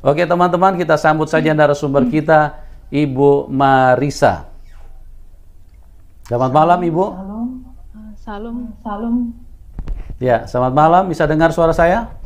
Oke teman-teman, kita sambut saja narasumber kita, Ibu Marisa. Selamat malam Ibu. Salam, salam, salam. Ya, selamat malam. Bisa dengar suara saya?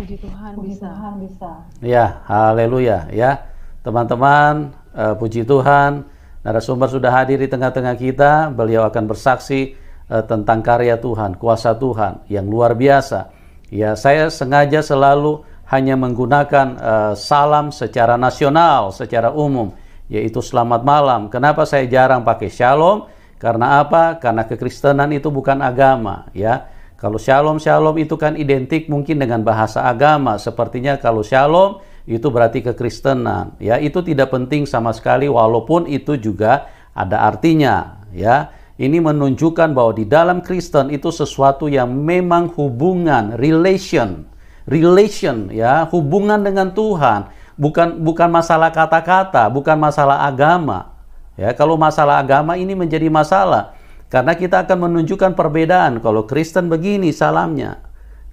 Puji Tuhan, puji bisa. Tuhan bisa. Ya, haleluya ya. Teman-teman, uh, puji Tuhan. Narasumber sudah hadir di tengah-tengah kita. Beliau akan bersaksi uh, tentang karya Tuhan, kuasa Tuhan yang luar biasa. Ya, saya sengaja selalu hanya menggunakan uh, salam secara nasional, secara umum, yaitu selamat malam. Kenapa saya jarang pakai shalom? Karena apa? Karena kekristenan itu bukan agama, ya. Kalau shalom shalom itu kan identik mungkin dengan bahasa agama. Sepertinya kalau shalom itu berarti kekristenan, ya. Itu tidak penting sama sekali walaupun itu juga ada artinya, ya. Ini menunjukkan bahwa di dalam Kristen itu sesuatu yang memang hubungan, relation, relation ya, hubungan dengan Tuhan, bukan bukan masalah kata-kata, bukan masalah agama. Ya, kalau masalah agama ini menjadi masalah karena kita akan menunjukkan perbedaan kalau Kristen begini salamnya,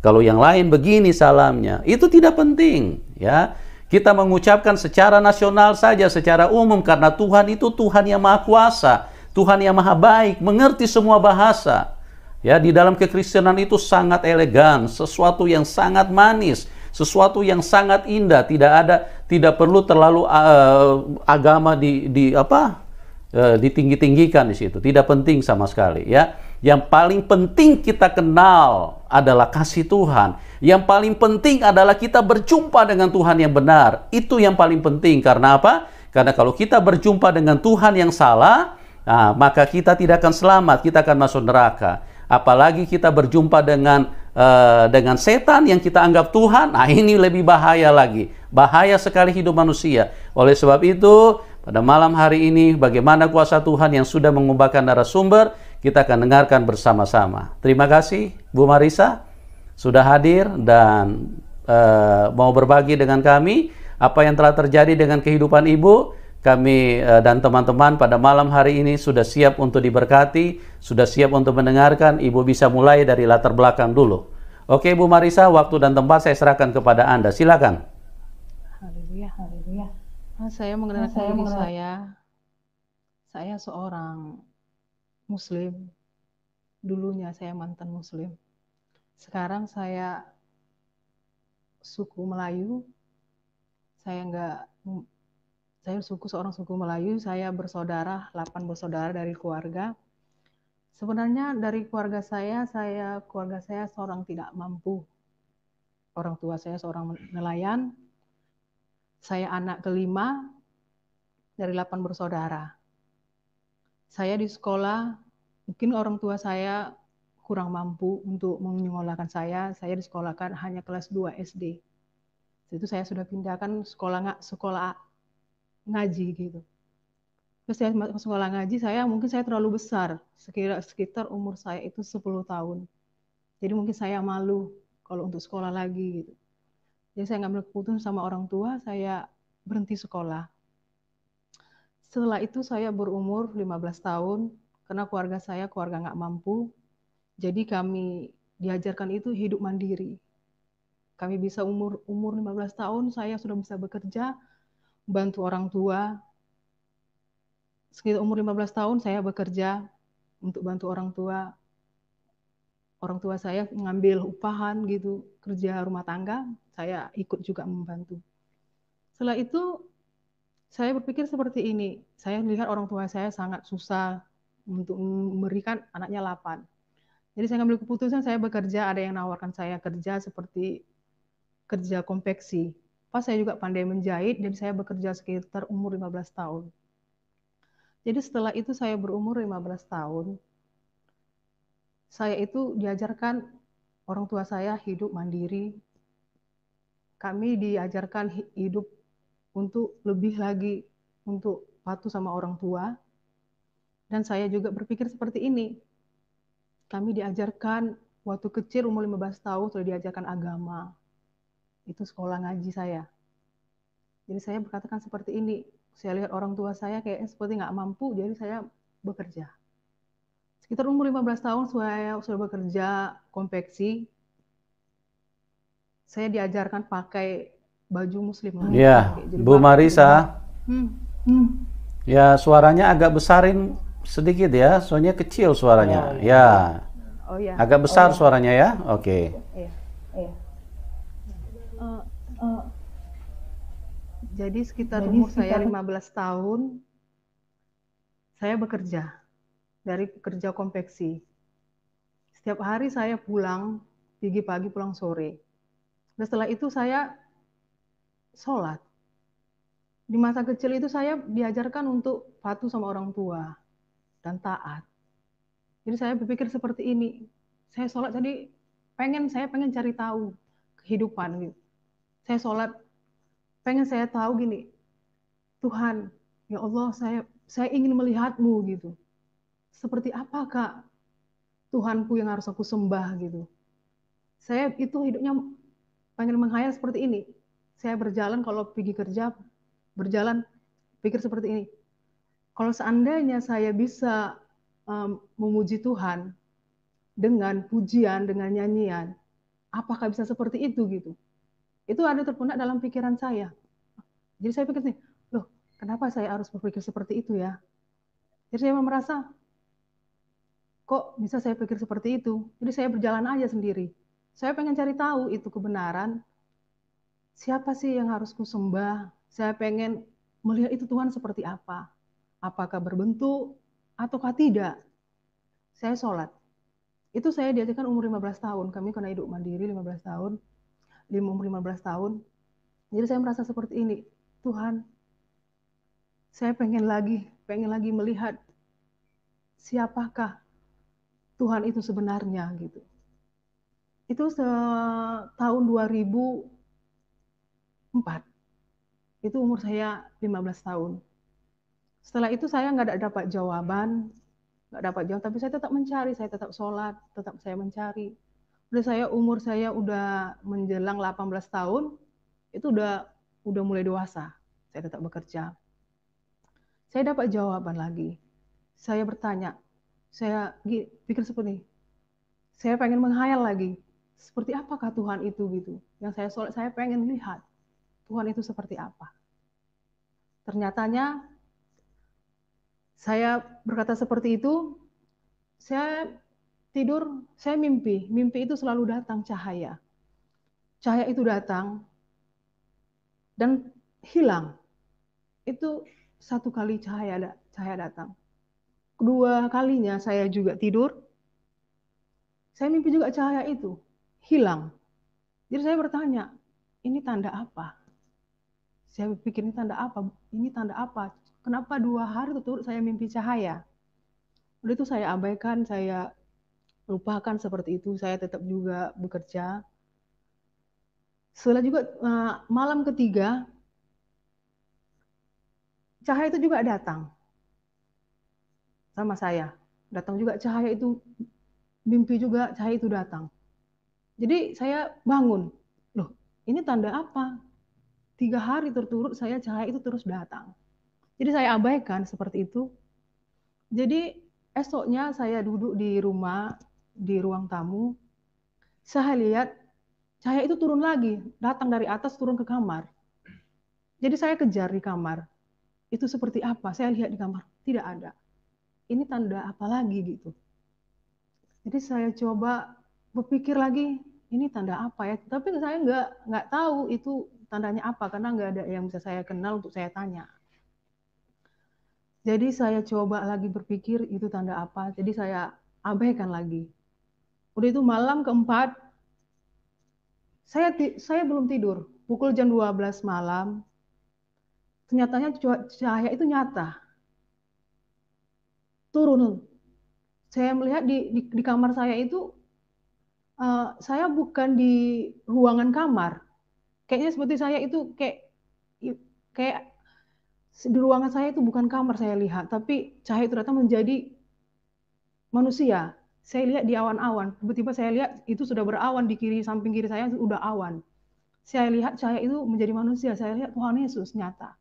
kalau yang lain begini salamnya. Itu tidak penting, ya. Kita mengucapkan secara nasional saja, secara umum karena Tuhan itu Tuhan yang Maha Kuasa, Tuhan yang Maha Baik, mengerti semua bahasa. Ya, di dalam kekristenan itu sangat elegan, sesuatu yang sangat manis, sesuatu yang sangat indah, tidak ada tidak perlu terlalu uh, agama di di apa? Uh, ditinggi-tinggikan di situ. Tidak penting sama sekali, ya. Yang paling penting kita kenal adalah kasih Tuhan. Yang paling penting adalah kita berjumpa dengan Tuhan yang benar. Itu yang paling penting karena apa? Karena kalau kita berjumpa dengan Tuhan yang salah, nah, maka kita tidak akan selamat, kita akan masuk neraka apalagi kita berjumpa dengan uh, dengan setan yang kita anggap Tuhan, nah ini lebih bahaya lagi. Bahaya sekali hidup manusia. Oleh sebab itu, pada malam hari ini bagaimana kuasa Tuhan yang sudah mengubahkan sumber kita akan dengarkan bersama-sama. Terima kasih Bu Marisa sudah hadir dan uh, mau berbagi dengan kami apa yang telah terjadi dengan kehidupan Ibu kami eh, dan teman-teman pada malam hari ini sudah siap untuk diberkati, sudah siap untuk mendengarkan. Ibu bisa mulai dari latar belakang dulu. Oke, Ibu Marisa, waktu dan tempat saya serahkan kepada Anda. Silakan. Haleluya, haleluya. Ah, saya nah, saya mengenal... saya. Saya seorang muslim. Dulunya saya mantan muslim. Sekarang saya suku Melayu. Saya enggak saya suku seorang suku Melayu, saya bersaudara, 8 bersaudara dari keluarga. Sebenarnya dari keluarga saya, saya keluarga saya seorang tidak mampu. Orang tua saya seorang nelayan. Saya anak kelima dari 8 bersaudara. Saya di sekolah, mungkin orang tua saya kurang mampu untuk menyekolahkan saya. Saya disekolahkan hanya kelas 2 SD. Itu saya sudah pindahkan sekolah sekolah ngaji gitu. Terus saya masuk sekolah ngaji, saya mungkin saya terlalu besar, sekitar sekitar umur saya itu 10 tahun. Jadi mungkin saya malu kalau untuk sekolah lagi gitu. Jadi saya ngambil keputusan sama orang tua, saya berhenti sekolah. Setelah itu saya berumur 15 tahun, karena keluarga saya keluarga nggak mampu. Jadi kami diajarkan itu hidup mandiri. Kami bisa umur umur 15 tahun, saya sudah bisa bekerja, bantu orang tua. Sekitar umur 15 tahun saya bekerja untuk bantu orang tua. Orang tua saya ngambil upahan gitu, kerja rumah tangga, saya ikut juga membantu. Setelah itu saya berpikir seperti ini, saya melihat orang tua saya sangat susah untuk memberikan anaknya lapan. Jadi saya ngambil keputusan saya bekerja, ada yang nawarkan saya kerja seperti kerja konveksi. Pas saya juga pandai menjahit dan saya bekerja sekitar umur 15 tahun. Jadi setelah itu saya berumur 15 tahun, saya itu diajarkan orang tua saya hidup mandiri. Kami diajarkan hidup untuk lebih lagi untuk patuh sama orang tua. Dan saya juga berpikir seperti ini. Kami diajarkan waktu kecil umur 15 tahun sudah diajarkan agama, itu sekolah ngaji saya. Jadi saya berkatakan seperti ini, saya lihat orang tua saya kayaknya seperti nggak mampu, jadi saya bekerja. Sekitar umur 15 tahun saya sudah bekerja konveksi. Saya diajarkan pakai baju muslim. Iya, Bu Marisa. Hmm. Hmm. Ya, suaranya agak besarin sedikit ya, soalnya kecil suaranya. Oh, iya. Ya. Oh, ya. Agak besar oh, ya. suaranya ya. Oke. Okay. Iya. Jadi sekitar Jadi umur sekitar... saya 15 tahun, saya bekerja dari pekerja konveksi. Setiap hari saya pulang, pagi pagi pulang sore. Dan nah, setelah itu saya sholat. Di masa kecil itu saya diajarkan untuk patuh sama orang tua dan taat. Jadi saya berpikir seperti ini. Saya sholat jadi pengen saya pengen cari tahu kehidupan. Gitu. Saya sholat pengen saya tahu gini, Tuhan, ya Allah, saya saya ingin melihatmu gitu. Seperti apa kak Tuhanku yang harus aku sembah gitu. Saya itu hidupnya pengen menghayal seperti ini. Saya berjalan kalau pergi kerja, berjalan pikir seperti ini. Kalau seandainya saya bisa um, memuji Tuhan dengan pujian, dengan nyanyian, apakah bisa seperti itu gitu? Itu ada terbenak dalam pikiran saya. Jadi saya pikir nih, loh kenapa saya harus berpikir seperti itu ya? Jadi saya merasa, kok bisa saya pikir seperti itu? Jadi saya berjalan aja sendiri. Saya pengen cari tahu itu kebenaran. Siapa sih yang harus kusembah? Saya pengen melihat itu Tuhan seperti apa. Apakah berbentuk ataukah tidak? Saya sholat. Itu saya diajarkan umur 15 tahun. Kami kena hidup mandiri 15 tahun di umur 15 tahun. Jadi saya merasa seperti ini, Tuhan, saya pengen lagi, pengen lagi melihat siapakah Tuhan itu sebenarnya gitu. Itu tahun 2004. Itu umur saya 15 tahun. Setelah itu saya nggak dapat jawaban, nggak dapat jawaban, tapi saya tetap mencari, saya tetap sholat, tetap saya mencari udah saya umur saya udah menjelang 18 tahun itu udah udah mulai dewasa saya tetap bekerja saya dapat jawaban lagi saya bertanya saya pikir seperti ini saya pengen menghayal lagi seperti apakah Tuhan itu gitu yang saya saya pengen lihat Tuhan itu seperti apa ternyatanya saya berkata seperti itu saya tidur saya mimpi, mimpi itu selalu datang cahaya. Cahaya itu datang dan hilang. Itu satu kali cahaya ada, cahaya datang. Kedua kalinya saya juga tidur. Saya mimpi juga cahaya itu hilang. Jadi saya bertanya, ini tanda apa? Saya pikir ini tanda apa? Ini tanda apa? Kenapa dua hari turut saya mimpi cahaya? Udah itu saya abaikan, saya lupakan seperti itu saya tetap juga bekerja setelah juga eh, malam ketiga cahaya itu juga datang sama saya datang juga cahaya itu mimpi juga cahaya itu datang jadi saya bangun loh ini tanda apa tiga hari terturut saya cahaya itu terus datang jadi saya abaikan seperti itu jadi esoknya saya duduk di rumah di ruang tamu, saya lihat cahaya itu turun lagi, datang dari atas turun ke kamar. Jadi saya kejar di kamar. Itu seperti apa? Saya lihat di kamar, tidak ada. Ini tanda apa lagi gitu. Jadi saya coba berpikir lagi, ini tanda apa ya? Tapi saya nggak nggak tahu itu tandanya apa karena nggak ada yang bisa saya kenal untuk saya tanya. Jadi saya coba lagi berpikir itu tanda apa. Jadi saya abaikan lagi. Udah itu malam keempat, saya saya belum tidur. Pukul jam 12 malam, ternyatanya cahaya itu nyata. Turun. Saya melihat di, di, di kamar saya itu, uh, saya bukan di ruangan kamar. Kayaknya seperti saya itu kayak kayak di ruangan saya itu bukan kamar saya lihat, tapi cahaya itu datang menjadi manusia saya lihat di awan-awan. Tiba-tiba saya lihat itu sudah berawan di kiri samping kiri saya sudah awan. Saya lihat cahaya itu menjadi manusia. Saya lihat Tuhan Yesus nyata.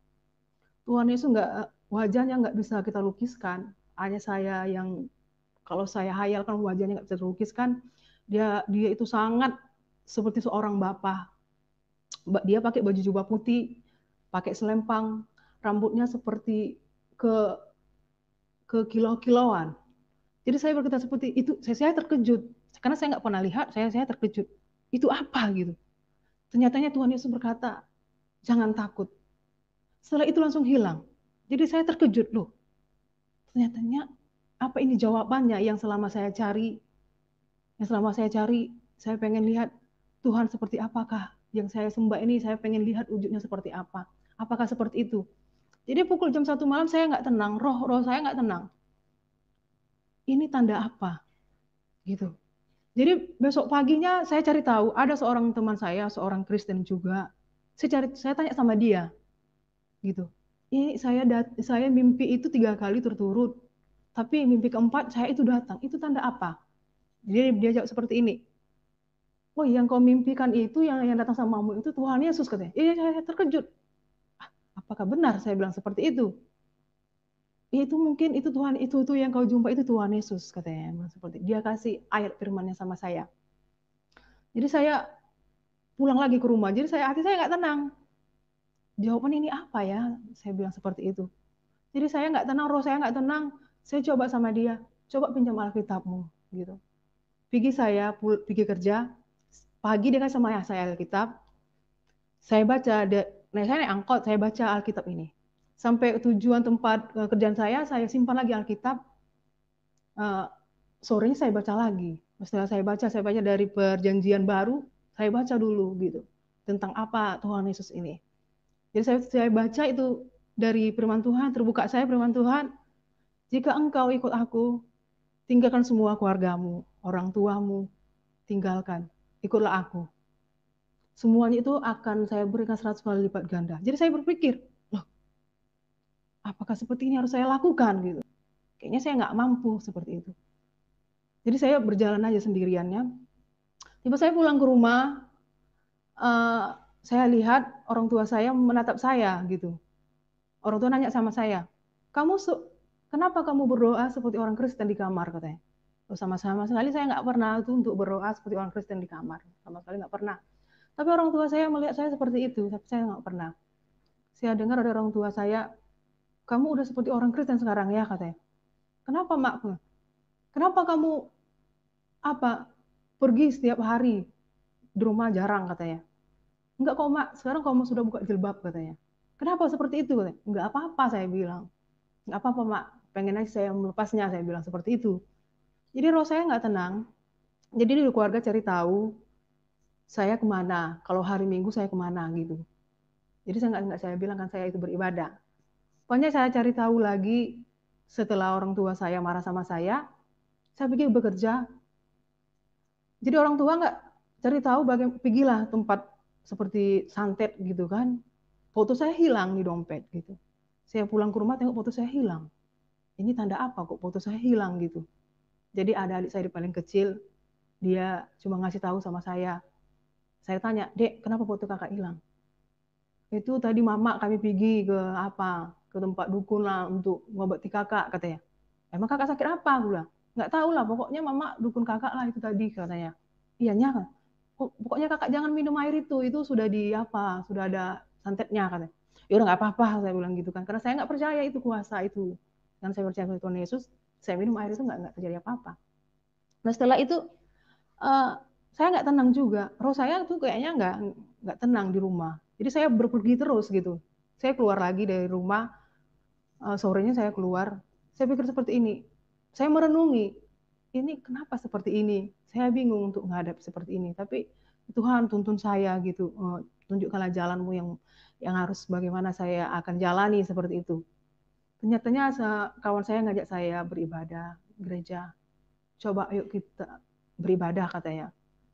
Tuhan Yesus nggak wajahnya nggak bisa kita lukiskan. Hanya saya yang kalau saya hayalkan wajahnya nggak bisa dilukiskan. Dia dia itu sangat seperti seorang bapak. Dia pakai baju jubah putih, pakai selempang, rambutnya seperti ke ke kilau-kilauan jadi saya berkata seperti itu, saya, saya terkejut karena saya nggak pernah lihat, saya saya terkejut. Itu apa gitu? Ternyatanya Tuhan Yesus berkata, jangan takut. Setelah itu langsung hilang. Jadi saya terkejut loh. Ternyatanya apa ini jawabannya yang selama saya cari? Yang selama saya cari, saya pengen lihat Tuhan seperti apakah yang saya sembah ini, saya pengen lihat wujudnya seperti apa. Apakah seperti itu? Jadi pukul jam satu malam saya nggak tenang, roh roh saya nggak tenang ini tanda apa? Gitu. Jadi besok paginya saya cari tahu, ada seorang teman saya, seorang Kristen juga. Saya cari, saya tanya sama dia, gitu. Ini saya dat, saya mimpi itu tiga kali terturut tapi mimpi keempat saya itu datang. Itu tanda apa? Jadi dia jawab seperti ini. Oh, yang kau mimpikan itu yang yang datang sama kamu itu Tuhan Yesus katanya. Iya, saya iya, terkejut. Ah, apakah benar saya bilang seperti itu? Ya, itu mungkin itu Tuhan itu tuh yang kau jumpa itu Tuhan Yesus katanya seperti dia kasih air firmannya sama saya jadi saya pulang lagi ke rumah jadi saya hati saya nggak tenang jawaban ini apa ya saya bilang seperti itu jadi saya nggak tenang roh saya nggak tenang saya coba sama dia coba pinjam Alkitabmu gitu pergi saya pergi kerja pagi dengan kasih sama saya Alkitab saya baca dia, nah saya naik angkot saya baca Alkitab ini sampai tujuan tempat eh, kerjaan saya, saya simpan lagi Alkitab. Uh, eh, sorenya saya baca lagi. Setelah saya baca, saya baca dari perjanjian baru, saya baca dulu gitu. Tentang apa Tuhan Yesus ini. Jadi saya, saya baca itu dari firman Tuhan, terbuka saya firman Tuhan, jika engkau ikut aku, tinggalkan semua keluargamu, orang tuamu, tinggalkan, ikutlah aku. Semuanya itu akan saya berikan seratus kali lipat ganda. Jadi saya berpikir, apakah seperti ini harus saya lakukan gitu kayaknya saya nggak mampu seperti itu jadi saya berjalan aja sendiriannya tiba saya pulang ke rumah uh, saya lihat orang tua saya menatap saya gitu orang tua nanya sama saya kamu kenapa kamu berdoa seperti orang Kristen di kamar katanya sama-sama sekali saya nggak pernah tuh untuk berdoa seperti orang Kristen di kamar sama sekali nggak pernah tapi orang tua saya melihat saya seperti itu tapi saya nggak pernah saya dengar ada orang tua saya kamu udah seperti orang Kristen sekarang ya katanya. Kenapa mak? Kenapa kamu apa pergi setiap hari di rumah jarang katanya. Enggak kok mak, sekarang kamu sudah buka jilbab katanya. Kenapa seperti itu Enggak apa-apa saya bilang. Enggak apa-apa mak, pengen aja saya melepasnya saya bilang seperti itu. Jadi roh saya nggak tenang. Jadi di keluarga cari tahu saya kemana, kalau hari Minggu saya kemana gitu. Jadi saya nggak saya bilang kan saya itu beribadah. Pokoknya saya cari tahu lagi setelah orang tua saya marah sama saya, saya pergi bekerja. Jadi orang tua nggak cari tahu bagaimana, pergilah tempat seperti santet gitu kan. Foto saya hilang di dompet gitu. Saya pulang ke rumah tengok foto saya hilang. Ini tanda apa kok foto saya hilang gitu. Jadi ada adik saya di paling kecil, dia cuma ngasih tahu sama saya. Saya tanya, dek kenapa foto kakak hilang? Itu tadi mama kami pergi ke apa ke tempat dukun lah untuk mengobati kakak katanya. Emang kakak sakit apa? gula bilang, nggak tahu lah. Pokoknya mama dukun kakak lah itu tadi katanya. Iya nyak. Pokoknya kakak jangan minum air itu. Itu sudah di apa? Sudah ada santetnya katanya. Ya udah nggak apa-apa saya bilang gitu kan. Karena saya nggak percaya itu kuasa itu. Dan saya percaya Tuhan Yesus. Saya minum air itu nggak nggak terjadi apa-apa. Nah setelah itu uh, saya nggak tenang juga. Roh saya tuh kayaknya nggak nggak tenang di rumah. Jadi saya berpergi terus gitu. Saya keluar lagi dari rumah uh, sorenya saya keluar, saya pikir seperti ini. Saya merenungi, ini kenapa seperti ini? Saya bingung untuk menghadap seperti ini. Tapi Tuhan tuntun saya gitu, uh, tunjukkanlah jalanmu yang yang harus bagaimana saya akan jalani seperti itu. Ternyata kawan saya ngajak saya beribadah gereja. Coba yuk kita beribadah katanya.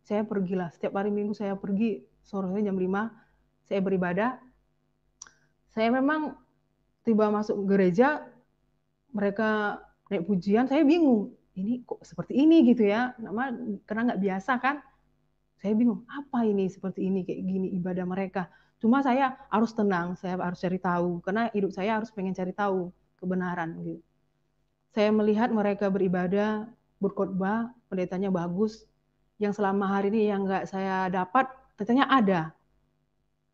Saya pergilah, setiap hari minggu saya pergi, sore jam 5 saya beribadah. Saya memang tiba masuk gereja mereka naik pujian saya bingung ini kok seperti ini gitu ya nama karena nggak biasa kan saya bingung apa ini seperti ini kayak gini ibadah mereka cuma saya harus tenang saya harus cari tahu karena hidup saya harus pengen cari tahu kebenaran gitu saya melihat mereka beribadah berkhotbah pendetanya bagus yang selama hari ini yang nggak saya dapat ternyata ada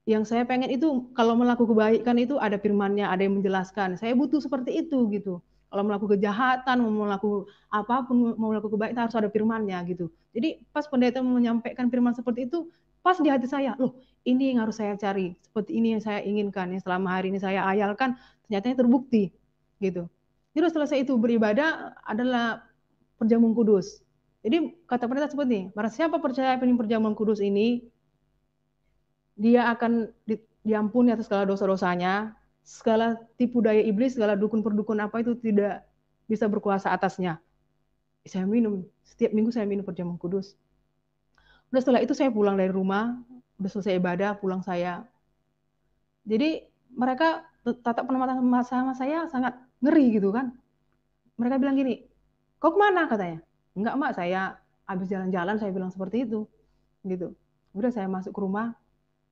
yang saya pengen itu kalau melakukan kebaikan itu ada firmannya, ada yang menjelaskan. Saya butuh seperti itu gitu. Kalau melakukan kejahatan, mau melakukan apapun, mau melakukan kebaikan harus ada firmannya gitu. Jadi pas pendeta menyampaikan firman seperti itu, pas di hati saya, loh ini yang harus saya cari, seperti ini yang saya inginkan, yang selama hari ini saya ayalkan, ternyata terbukti gitu. Jadi saya itu beribadah adalah perjamuan kudus. Jadi kata pendeta seperti ini, barang siapa percaya penyim perjamuan kudus ini, dia akan di, diampuni atas segala dosa-dosanya, segala tipu daya iblis, segala dukun-perdukun apa itu tidak bisa berkuasa atasnya. Saya minum, setiap minggu saya minum perjamuan kudus. Udah setelah itu saya pulang dari rumah, udah selesai ibadah, pulang saya. Jadi mereka tatap mata sama saya sangat ngeri gitu kan. Mereka bilang gini, kau kemana katanya? Enggak mak, saya habis jalan-jalan saya bilang seperti itu. gitu. Udah saya masuk ke rumah,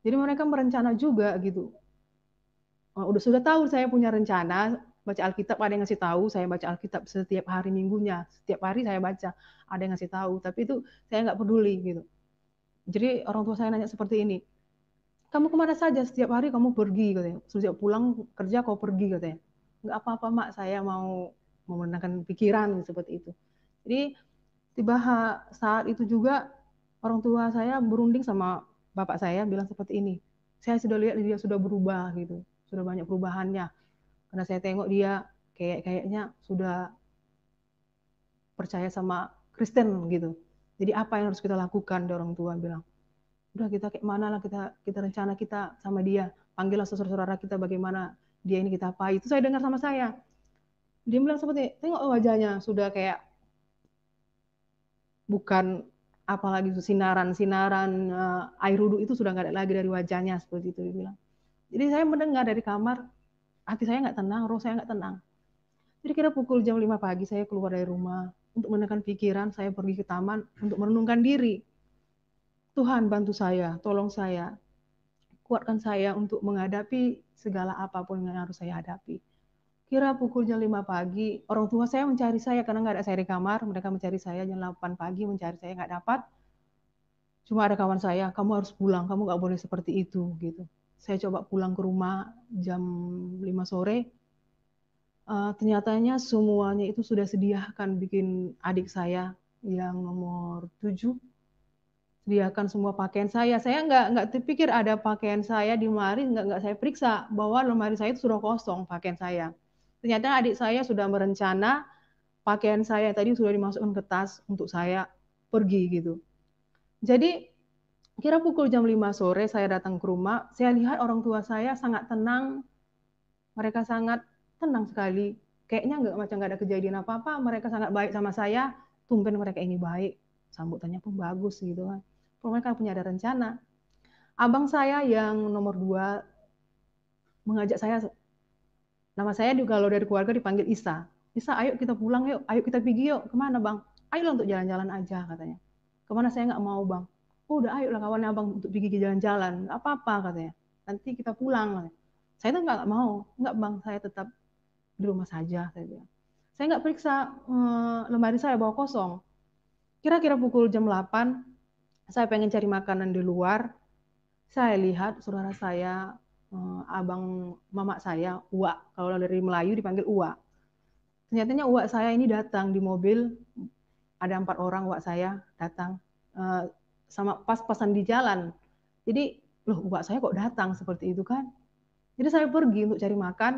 jadi mereka merencana juga gitu. Oh, udah sudah tahu saya punya rencana, baca Alkitab ada yang ngasih tahu saya baca Alkitab setiap hari minggunya setiap hari saya baca ada yang ngasih tahu tapi itu saya nggak peduli gitu jadi orang tua saya nanya seperti ini kamu kemana saja setiap hari kamu pergi katanya setiap pulang kerja kau pergi katanya nggak apa-apa mak saya mau memenangkan pikiran seperti itu jadi tiba saat itu juga orang tua saya berunding sama bapak saya bilang seperti ini. Saya sudah lihat dia sudah berubah gitu, sudah banyak perubahannya. Karena saya tengok dia kayak kayaknya sudah percaya sama Kristen gitu. Jadi apa yang harus kita lakukan? Dia orang tua bilang, udah kita kayak mana lah kita kita rencana kita sama dia. Panggillah saudara-saudara kita bagaimana dia ini kita apa itu saya dengar sama saya. Dia bilang seperti tengok wajahnya sudah kayak bukan apalagi sinaran-sinaran uh, air wudhu itu sudah nggak ada lagi dari wajahnya seperti itu dibilang. Jadi saya mendengar dari kamar, hati saya nggak tenang, roh saya nggak tenang. Jadi kira pukul jam 5 pagi saya keluar dari rumah untuk menekan pikiran, saya pergi ke taman untuk merenungkan diri. Tuhan bantu saya, tolong saya, kuatkan saya untuk menghadapi segala apapun yang harus saya hadapi. Kira pukul jam 5 pagi, orang tua saya mencari saya karena nggak ada saya di kamar. Mereka mencari saya jam 8 pagi, mencari saya nggak dapat. Cuma ada kawan saya, kamu harus pulang, kamu nggak boleh seperti itu gitu. Saya coba pulang ke rumah jam 5 sore. Uh, ternyatanya semuanya itu sudah sediakan bikin adik saya yang nomor 7 sediakan semua pakaian saya. Saya nggak nggak terpikir ada pakaian saya di lemari, nggak nggak saya periksa bahwa lemari saya itu sudah kosong pakaian saya. Ternyata adik saya sudah merencana pakaian saya tadi sudah dimasukkan ke tas untuk saya pergi gitu. Jadi kira pukul jam 5 sore saya datang ke rumah, saya lihat orang tua saya sangat tenang. Mereka sangat tenang sekali. Kayaknya nggak macam nggak ada kejadian apa-apa. Mereka sangat baik sama saya. Tumben mereka ini baik. Sambutannya pun bagus gitu kan. Mereka punya ada rencana. Abang saya yang nomor dua mengajak saya Nama saya juga kalau dari keluarga dipanggil Isa. Isa, ayo kita pulang yuk, ayo kita pergi yuk. Kemana bang? Ayo untuk jalan-jalan aja katanya. Kemana saya nggak mau bang? Oh udah ayo lah kawannya abang untuk pergi jalan-jalan. apa-apa katanya. Nanti kita pulang. Katanya. Saya tuh nggak mau. Nggak bang, saya tetap di rumah saja. Saya bilang. Saya nggak periksa hmm, lemari saya bawa kosong. Kira-kira pukul jam 8, saya pengen cari makanan di luar. Saya lihat saudara saya uh, abang Mamak saya Uwa kalau dari Melayu dipanggil Uwa ternyata Uwa saya ini datang di mobil ada empat orang Uwa saya datang uh, sama pas-pasan di jalan jadi loh Uwa saya kok datang seperti itu kan jadi saya pergi untuk cari makan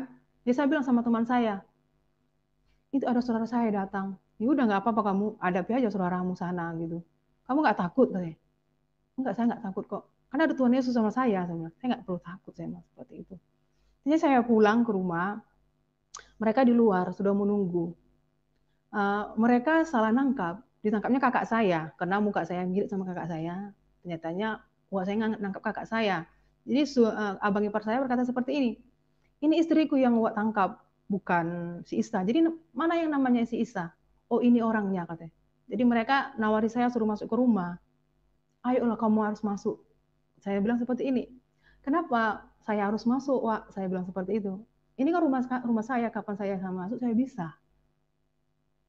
jadi saya bilang sama teman saya itu ada saudara saya datang ya udah nggak apa-apa kamu ada aja saudaramu sana gitu kamu nggak takut katanya enggak saya nggak takut kok karena ada Tuhan Yesus sama saya, saya saya nggak perlu takut saya seperti itu. Jadi saya pulang ke rumah, mereka di luar sudah menunggu. Uh, mereka salah nangkap, ditangkapnya kakak saya, karena muka saya mirip sama kakak saya. Ternyatanya wah saya nangkap kakak saya. Jadi uh, abang ipar saya berkata seperti ini, ini istriku yang buat tangkap, bukan si Isa. Jadi mana yang namanya si Isa? Oh ini orangnya katanya. Jadi mereka nawari saya suruh masuk ke rumah. Ayolah kamu harus masuk. Saya bilang seperti ini. Kenapa saya harus masuk? Wak? saya bilang seperti itu. Ini kan rumah rumah saya, kapan saya akan masuk? Saya bisa.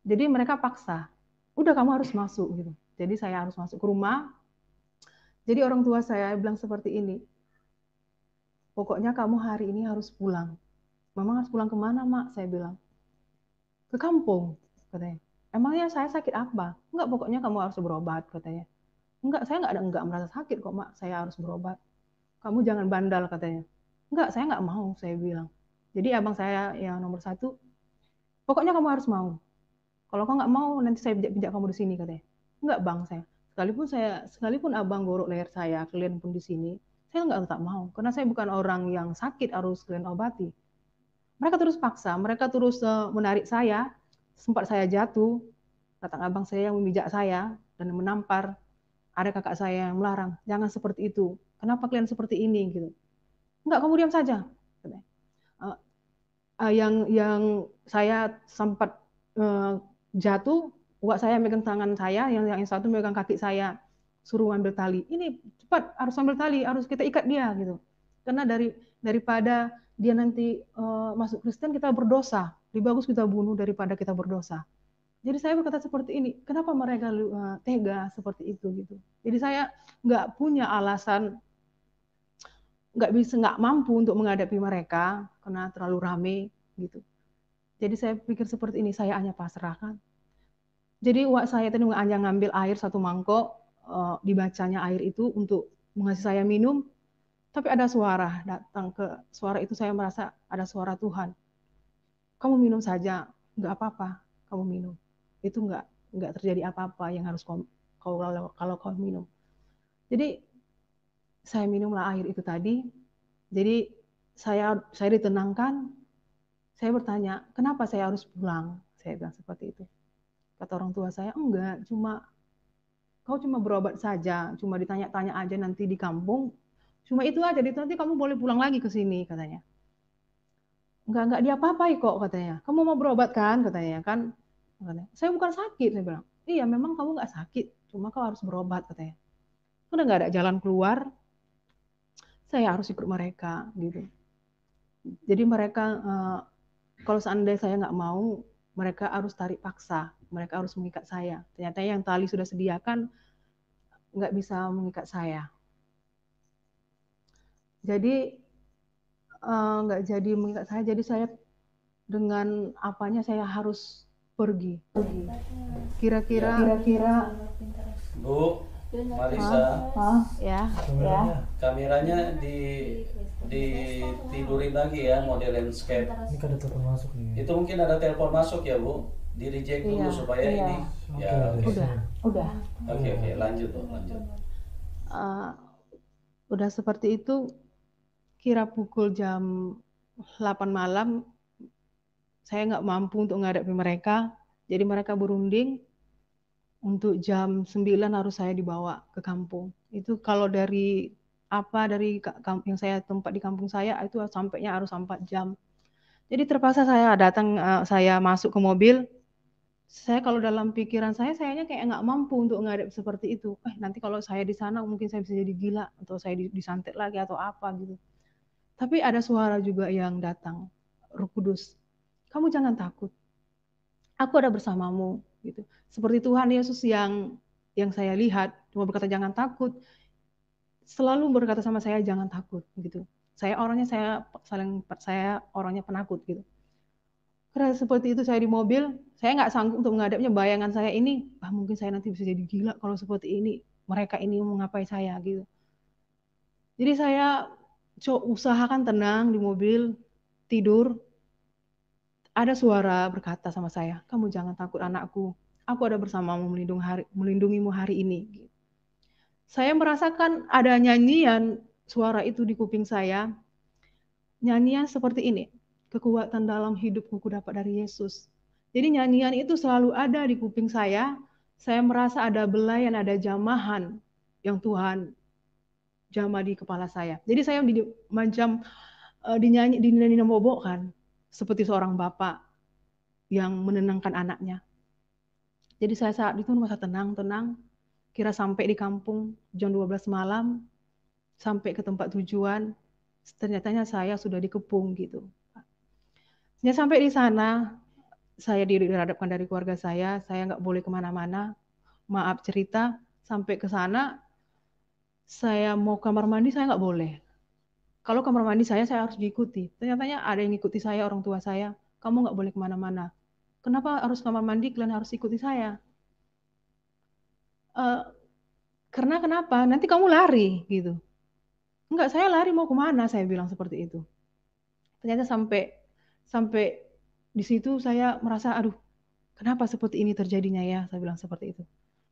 Jadi mereka paksa. Udah kamu harus masuk gitu. Jadi saya harus masuk ke rumah. Jadi orang tua saya bilang seperti ini. Pokoknya kamu hari ini harus pulang. Mama harus pulang kemana, Mak? Saya bilang. Ke kampung, katanya. Emangnya saya sakit apa? Enggak, pokoknya kamu harus berobat, katanya enggak saya enggak ada enggak merasa sakit kok mak saya harus berobat kamu jangan bandal katanya enggak saya enggak mau saya bilang jadi abang saya yang nomor satu pokoknya kamu harus mau kalau kamu enggak mau nanti saya pijak-pijak kamu di sini katanya enggak bang saya sekalipun saya sekalipun abang gorok leher saya kalian pun di sini saya enggak tetap mau karena saya bukan orang yang sakit harus kalian obati mereka terus paksa mereka terus eh, menarik saya sempat saya jatuh datang abang saya yang memijak saya dan menampar ada kakak saya yang melarang, jangan seperti itu. Kenapa kalian seperti ini gitu? Enggak, kamu diam saja. Uh, yang yang saya sempat uh, jatuh, buat saya megang tangan saya, yang yang satu megang kaki saya, suruh ambil tali. Ini cepat, harus ambil tali, harus kita ikat dia gitu. Karena dari daripada dia nanti uh, masuk Kristen kita berdosa, lebih bagus kita bunuh daripada kita berdosa. Jadi saya berkata seperti ini, kenapa mereka eh, tega seperti itu gitu. Jadi saya nggak punya alasan, nggak bisa, nggak mampu untuk menghadapi mereka karena terlalu rame gitu. Jadi saya pikir seperti ini, saya hanya pasrah kan. Jadi wak saya tadi hanya ngambil air satu mangkok, eh, dibacanya air itu untuk mengasih saya minum, tapi ada suara datang ke suara itu saya merasa ada suara Tuhan. Kamu minum saja, nggak apa-apa, kamu minum itu nggak nggak terjadi apa-apa yang harus kau kalau kalau kau minum. Jadi saya minumlah air itu tadi. Jadi saya saya ditenangkan. Saya bertanya, kenapa saya harus pulang? Saya bilang seperti itu. Kata orang tua saya, enggak, cuma kau cuma berobat saja, cuma ditanya-tanya aja nanti di kampung. Cuma itu aja, Jadi nanti kamu boleh pulang lagi ke sini katanya. Enggak, enggak dia apa apa kok katanya. Kamu mau berobat kan katanya kan katanya. Saya bukan sakit, saya bilang. Iya, memang kamu nggak sakit, cuma kau harus berobat katanya. Udah nggak ada jalan keluar, saya harus ikut mereka gitu. Jadi mereka eh, kalau seandainya saya nggak mau, mereka harus tarik paksa, mereka harus mengikat saya. Ternyata yang tali sudah sediakan nggak bisa mengikat saya. Jadi eh, nggak jadi mengikat saya, jadi saya dengan apanya saya harus pergi. Pergi. Kira-kira kira-kira Bu Marisa. Hah? Ya. Ya. Kameranya di di tidurin lagi ya model landscape. Ini kan ada telepon masuk nih. Itu mungkin ada telepon masuk ya, Bu. Di reject dulu iya, supaya iya. ini okay, ya udah. Udah. Oke, okay, oke, okay. lanjut, Bu, lanjut. Uh, udah seperti itu kira pukul jam 8 malam saya nggak mampu untuk menghadapi mereka. Jadi mereka berunding untuk jam 9 harus saya dibawa ke kampung. Itu kalau dari apa dari yang saya tempat di kampung saya itu sampainya harus 4 jam. Jadi terpaksa saya datang eh, saya masuk ke mobil. Saya kalau dalam pikiran saya saya kayak nggak mampu untuk ngadep seperti itu. Eh nanti kalau saya di sana mungkin saya bisa jadi gila atau saya disantet lagi atau apa gitu. Tapi ada suara juga yang datang, Ruh Kudus kamu jangan takut. Aku ada bersamamu. Gitu. Seperti Tuhan Yesus yang yang saya lihat cuma berkata jangan takut. Selalu berkata sama saya jangan takut gitu. Saya orangnya saya saling saya orangnya penakut gitu. Karena seperti itu saya di mobil, saya nggak sanggup untuk menghadapnya bayangan saya ini, ah mungkin saya nanti bisa jadi gila kalau seperti ini. Mereka ini mau ngapain saya gitu. Jadi saya usahakan tenang di mobil, tidur, ada suara berkata sama saya, kamu jangan takut anakku, aku ada bersamamu melindung hari, melindungimu hari ini. Saya merasakan ada nyanyian suara itu di kuping saya, nyanyian seperti ini, kekuatan dalam hidupku ku dapat dari Yesus. Jadi nyanyian itu selalu ada di kuping saya, saya merasa ada belayan, ada jamahan yang Tuhan jamah di kepala saya. Jadi saya di, macam uh, eh, dinyanyi dinyanyi, dinyanyi, dinyanyi, dinyanyi kan seperti seorang bapak yang menenangkan anaknya. Jadi saya saat itu merasa tenang-tenang, kira sampai di kampung jam 12 malam, sampai ke tempat tujuan, ternyata saya sudah dikepung gitu. Ya sampai di sana, saya dihadapkan dari keluarga saya, saya nggak boleh kemana-mana. Maaf cerita, sampai ke sana, saya mau kamar mandi, saya nggak boleh kalau kamar mandi saya saya harus diikuti ternyata ada yang ikuti saya orang tua saya kamu nggak boleh kemana-mana kenapa harus kamar mandi kalian harus ikuti saya uh, karena kenapa nanti kamu lari gitu enggak saya lari mau kemana saya bilang seperti itu ternyata sampai sampai di situ saya merasa aduh kenapa seperti ini terjadinya ya saya bilang seperti itu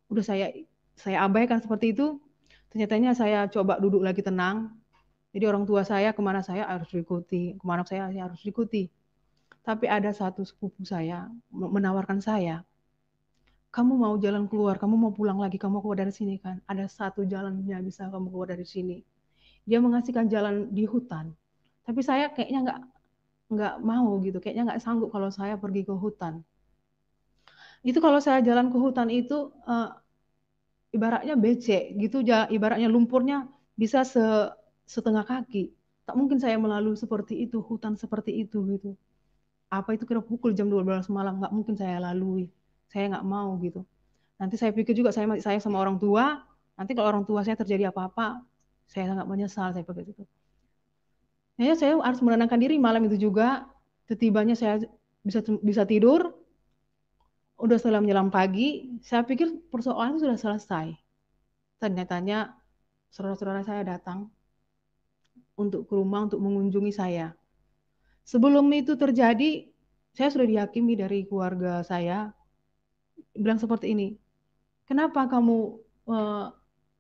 udah saya saya abaikan seperti itu ternyata saya coba duduk lagi tenang jadi orang tua saya kemana saya harus diikuti, kemana saya harus diikuti. Tapi ada satu sepupu saya menawarkan saya, kamu mau jalan keluar, kamu mau pulang lagi, kamu keluar dari sini kan? Ada satu jalannya bisa kamu keluar dari sini. Dia mengasihkan jalan di hutan, tapi saya kayaknya nggak nggak mau gitu, kayaknya nggak sanggup kalau saya pergi ke hutan. Itu kalau saya jalan ke hutan itu uh, ibaratnya becek gitu, ibaratnya lumpurnya bisa se setengah kaki. Tak mungkin saya melalui seperti itu, hutan seperti itu gitu. Apa itu kira pukul jam 12 malam, nggak mungkin saya lalui. Saya nggak mau gitu. Nanti saya pikir juga saya saya sama orang tua, nanti kalau orang tua saya terjadi apa-apa, saya sangat menyesal saya pikir gitu. Ya, saya harus menenangkan diri malam itu juga. Setibanya saya bisa bisa tidur. Udah setelah menyelam pagi, saya pikir persoalan sudah selesai. ternyata tanya saudara-saudara saya datang untuk ke rumah untuk mengunjungi saya. Sebelum itu terjadi, saya sudah dihakimi dari keluarga saya bilang seperti ini. Kenapa kamu uh,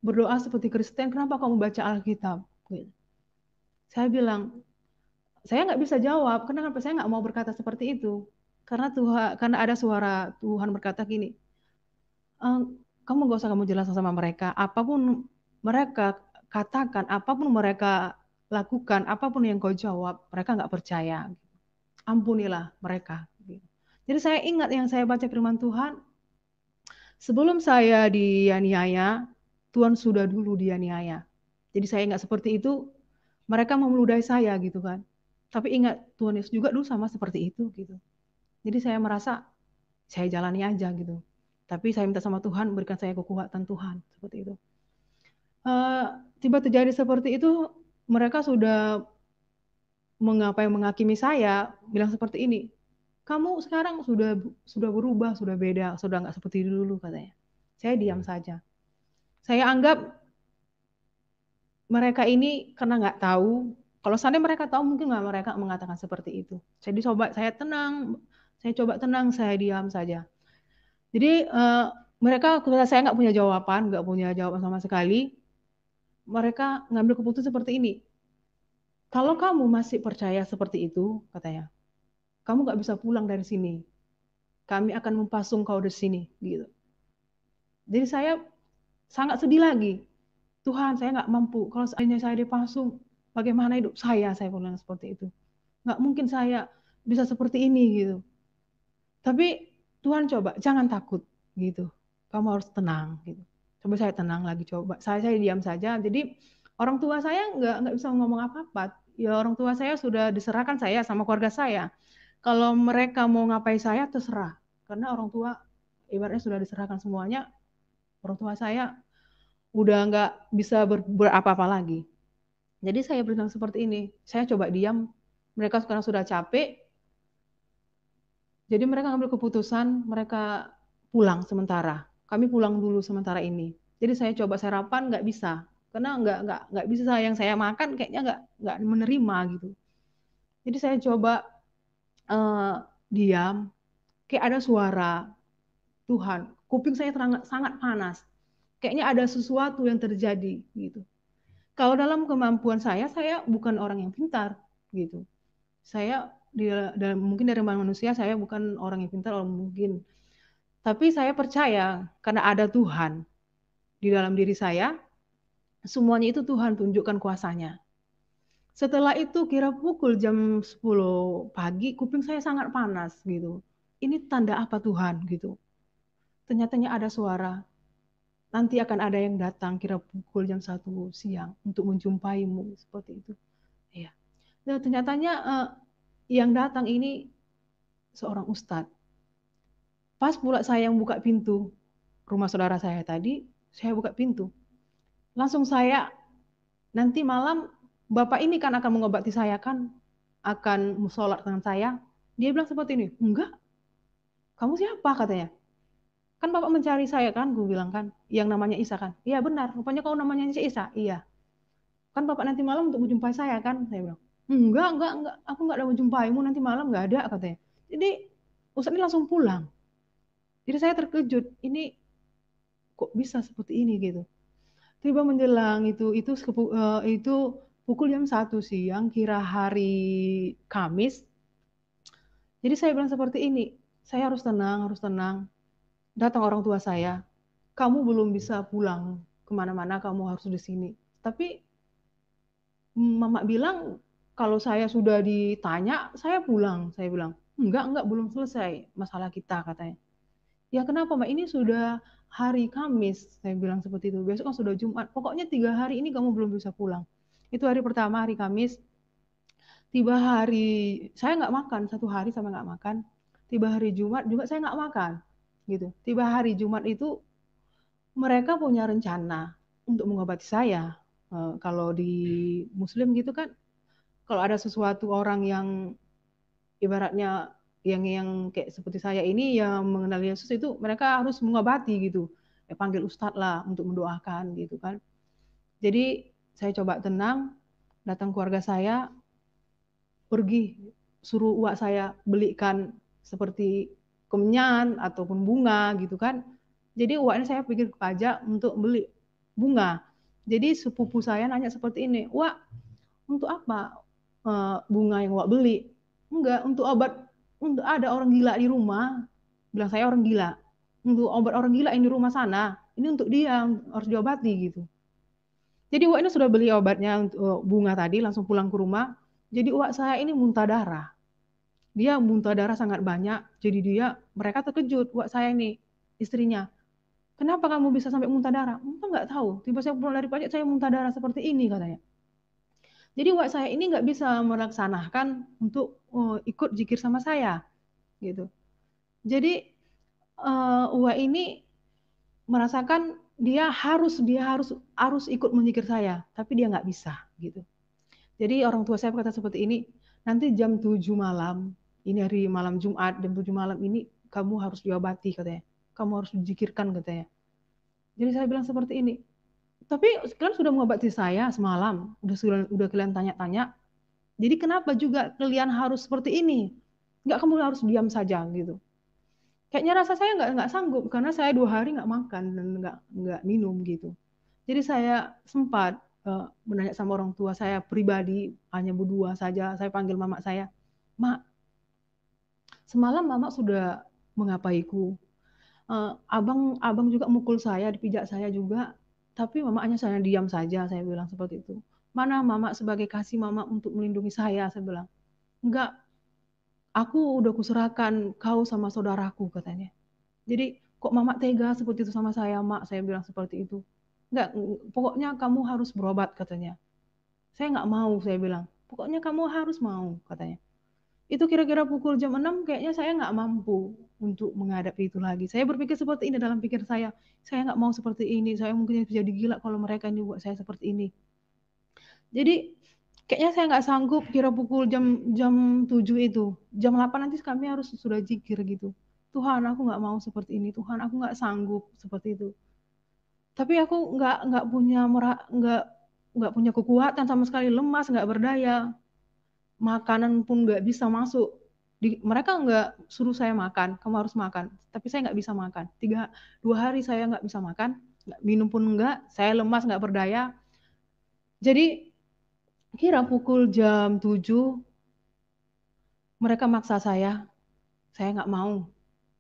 berdoa seperti Kristen? Kenapa kamu baca Alkitab? Gitu. Saya bilang, saya nggak bisa jawab kenapa saya nggak mau berkata seperti itu karena Tuhan karena ada suara Tuhan berkata gini kamu nggak usah kamu jelaskan sama mereka apapun mereka katakan apapun mereka lakukan, apapun yang kau jawab, mereka nggak percaya. Ampunilah mereka. Jadi saya ingat yang saya baca firman Tuhan, sebelum saya dianiaya, Tuhan sudah dulu dianiaya. Jadi saya nggak seperti itu, mereka memeludai saya gitu kan. Tapi ingat Tuhan Yesus juga dulu sama seperti itu gitu. Jadi saya merasa saya jalani aja gitu. Tapi saya minta sama Tuhan berikan saya kekuatan Tuhan seperti itu. Uh, tiba terjadi seperti itu, mereka sudah mengapa yang menghakimi saya bilang seperti ini kamu sekarang sudah sudah berubah sudah beda sudah nggak seperti dulu katanya saya diam hmm. saja saya anggap mereka ini karena nggak tahu kalau seandainya mereka tahu mungkin nggak mereka mengatakan seperti itu Jadi sobat saya tenang saya coba tenang saya diam saja jadi uh, mereka saya nggak punya jawaban nggak punya jawaban sama sekali mereka ngambil keputusan seperti ini. Kalau kamu masih percaya seperti itu, katanya, kamu nggak bisa pulang dari sini. Kami akan mempasung kau di sini, gitu. Jadi saya sangat sedih lagi. Tuhan, saya nggak mampu. Kalau seandainya saya dipasung, bagaimana hidup saya? Saya pulang seperti itu. Nggak mungkin saya bisa seperti ini, gitu. Tapi Tuhan coba, jangan takut, gitu. Kamu harus tenang, gitu coba saya tenang lagi coba saya saya diam saja jadi orang tua saya nggak nggak bisa ngomong apa-apa ya orang tua saya sudah diserahkan saya sama keluarga saya kalau mereka mau ngapain saya terserah karena orang tua ibaratnya sudah diserahkan semuanya orang tua saya udah nggak bisa ber, berapa-apa lagi jadi saya beritahu seperti ini saya coba diam mereka sekarang sudah capek jadi mereka ngambil keputusan mereka pulang sementara kami pulang dulu sementara ini. Jadi saya coba sarapan nggak bisa, karena nggak nggak nggak bisa yang saya makan kayaknya nggak nggak menerima gitu. Jadi saya coba uh, diam, kayak ada suara Tuhan, kuping saya terang, sangat panas, kayaknya ada sesuatu yang terjadi gitu. Kalau dalam kemampuan saya, saya bukan orang yang pintar gitu. Saya di, dalam, mungkin dari manusia saya bukan orang yang pintar, atau mungkin tapi saya percaya karena ada Tuhan di dalam diri saya, semuanya itu Tuhan tunjukkan kuasanya. Setelah itu kira pukul jam 10 pagi, kuping saya sangat panas gitu. Ini tanda apa Tuhan gitu. Ternyatanya ada suara, nanti akan ada yang datang kira pukul jam satu siang untuk menjumpaimu seperti itu. Iya. Dan nah, ternyatanya uh, eh, yang datang ini seorang ustadz Pas pula saya yang buka pintu rumah saudara saya tadi, saya buka pintu. Langsung saya nanti malam bapak ini kan akan mengobati saya kan, akan musolat dengan saya. Dia bilang seperti ini, enggak. Kamu siapa katanya? Kan bapak mencari saya kan, gue bilang kan, yang namanya Isa kan. Iya benar, rupanya kau namanya si Isa. Iya. Kan bapak nanti malam untuk menjumpai saya kan, saya bilang. Enggak, enggak, enggak. Aku enggak ada menjumpaimu nanti malam enggak ada katanya. Jadi Ustaz ini langsung pulang. Jadi saya terkejut, ini kok bisa seperti ini gitu. Tiba menjelang itu itu eh, itu pukul jam satu siang kira hari Kamis. Jadi saya bilang seperti ini, saya harus tenang, harus tenang. Datang orang tua saya, kamu belum bisa pulang kemana-mana, kamu harus di sini. Tapi mama bilang kalau saya sudah ditanya, saya pulang. Saya bilang, enggak, enggak, belum selesai masalah kita katanya ya kenapa mbak ini sudah hari Kamis saya bilang seperti itu besok kan sudah Jumat pokoknya tiga hari ini kamu belum bisa pulang itu hari pertama hari Kamis tiba hari saya nggak makan satu hari sama nggak makan tiba hari Jumat juga saya nggak makan gitu tiba hari Jumat itu mereka punya rencana untuk mengobati saya e, kalau di Muslim gitu kan kalau ada sesuatu orang yang ibaratnya yang yang kayak seperti saya ini yang mengenal Yesus itu mereka harus mengobati gitu ya panggil ustadz lah untuk mendoakan gitu kan jadi saya coba tenang datang keluarga saya pergi suruh uak saya belikan seperti kemenyan ataupun bunga gitu kan jadi uak saya pikir ke pajak untuk beli bunga jadi sepupu saya nanya seperti ini uak untuk apa eh, bunga yang uak beli enggak untuk obat untuk ada orang gila di rumah, bilang saya orang gila. Untuk obat orang gila yang di rumah sana, ini untuk dia harus diobati gitu. Jadi Wak ini sudah beli obatnya eh, bunga tadi, langsung pulang ke rumah. Jadi Wak saya ini muntah darah. Dia muntah darah sangat banyak, jadi dia mereka terkejut. Wak saya ini istrinya, kenapa kamu bisa sampai muntah darah? Mungkin nggak tahu. Tiba saya pulang dari pajak saya muntah darah seperti ini katanya. Jadi Wak saya ini nggak bisa melaksanakan untuk oh, ikut jikir sama saya gitu. Jadi uh, Uwa ini merasakan dia harus dia harus harus ikut menyikir saya, tapi dia nggak bisa gitu. Jadi orang tua saya berkata seperti ini, nanti jam 7 malam, ini hari malam Jumat, jam 7 malam ini kamu harus diobati katanya. Kamu harus dijikirkan katanya. Jadi saya bilang seperti ini, tapi kalian sudah mengobati saya semalam, udah sudah kalian tanya-tanya, jadi kenapa juga kalian harus seperti ini? Gak kamu harus diam saja gitu. Kayaknya rasa saya nggak nggak sanggup karena saya dua hari nggak makan dan nggak nggak minum gitu. Jadi saya sempat uh, menanya sama orang tua saya pribadi hanya berdua saja. Saya panggil mama saya, mak semalam mama sudah mengapaiku. Uh, abang abang juga mukul saya, dipijak saya juga. Tapi mama hanya saya diam saja. Saya bilang seperti itu mana mama sebagai kasih mama untuk melindungi saya? Saya bilang, enggak, aku udah kuserahkan kau sama saudaraku katanya. Jadi kok mama tega seperti itu sama saya, mak? Saya bilang seperti itu. Enggak, pokoknya kamu harus berobat katanya. Saya enggak mau, saya bilang. Pokoknya kamu harus mau katanya. Itu kira-kira pukul jam 6 kayaknya saya enggak mampu untuk menghadapi itu lagi. Saya berpikir seperti ini dalam pikir saya. Saya enggak mau seperti ini. Saya mungkin jadi gila kalau mereka ini buat saya seperti ini. Jadi kayaknya saya nggak sanggup kira pukul jam jam 7 itu. Jam 8 nanti kami harus sudah jikir gitu. Tuhan aku nggak mau seperti ini. Tuhan aku nggak sanggup seperti itu. Tapi aku nggak nggak punya nggak nggak punya kekuatan sama sekali lemas nggak berdaya makanan pun nggak bisa masuk di, mereka nggak suruh saya makan, kamu harus makan. Tapi saya nggak bisa makan. Tiga, dua hari saya nggak bisa makan, minum pun nggak, saya lemas nggak berdaya. Jadi kira pukul jam 7 mereka maksa saya saya nggak mau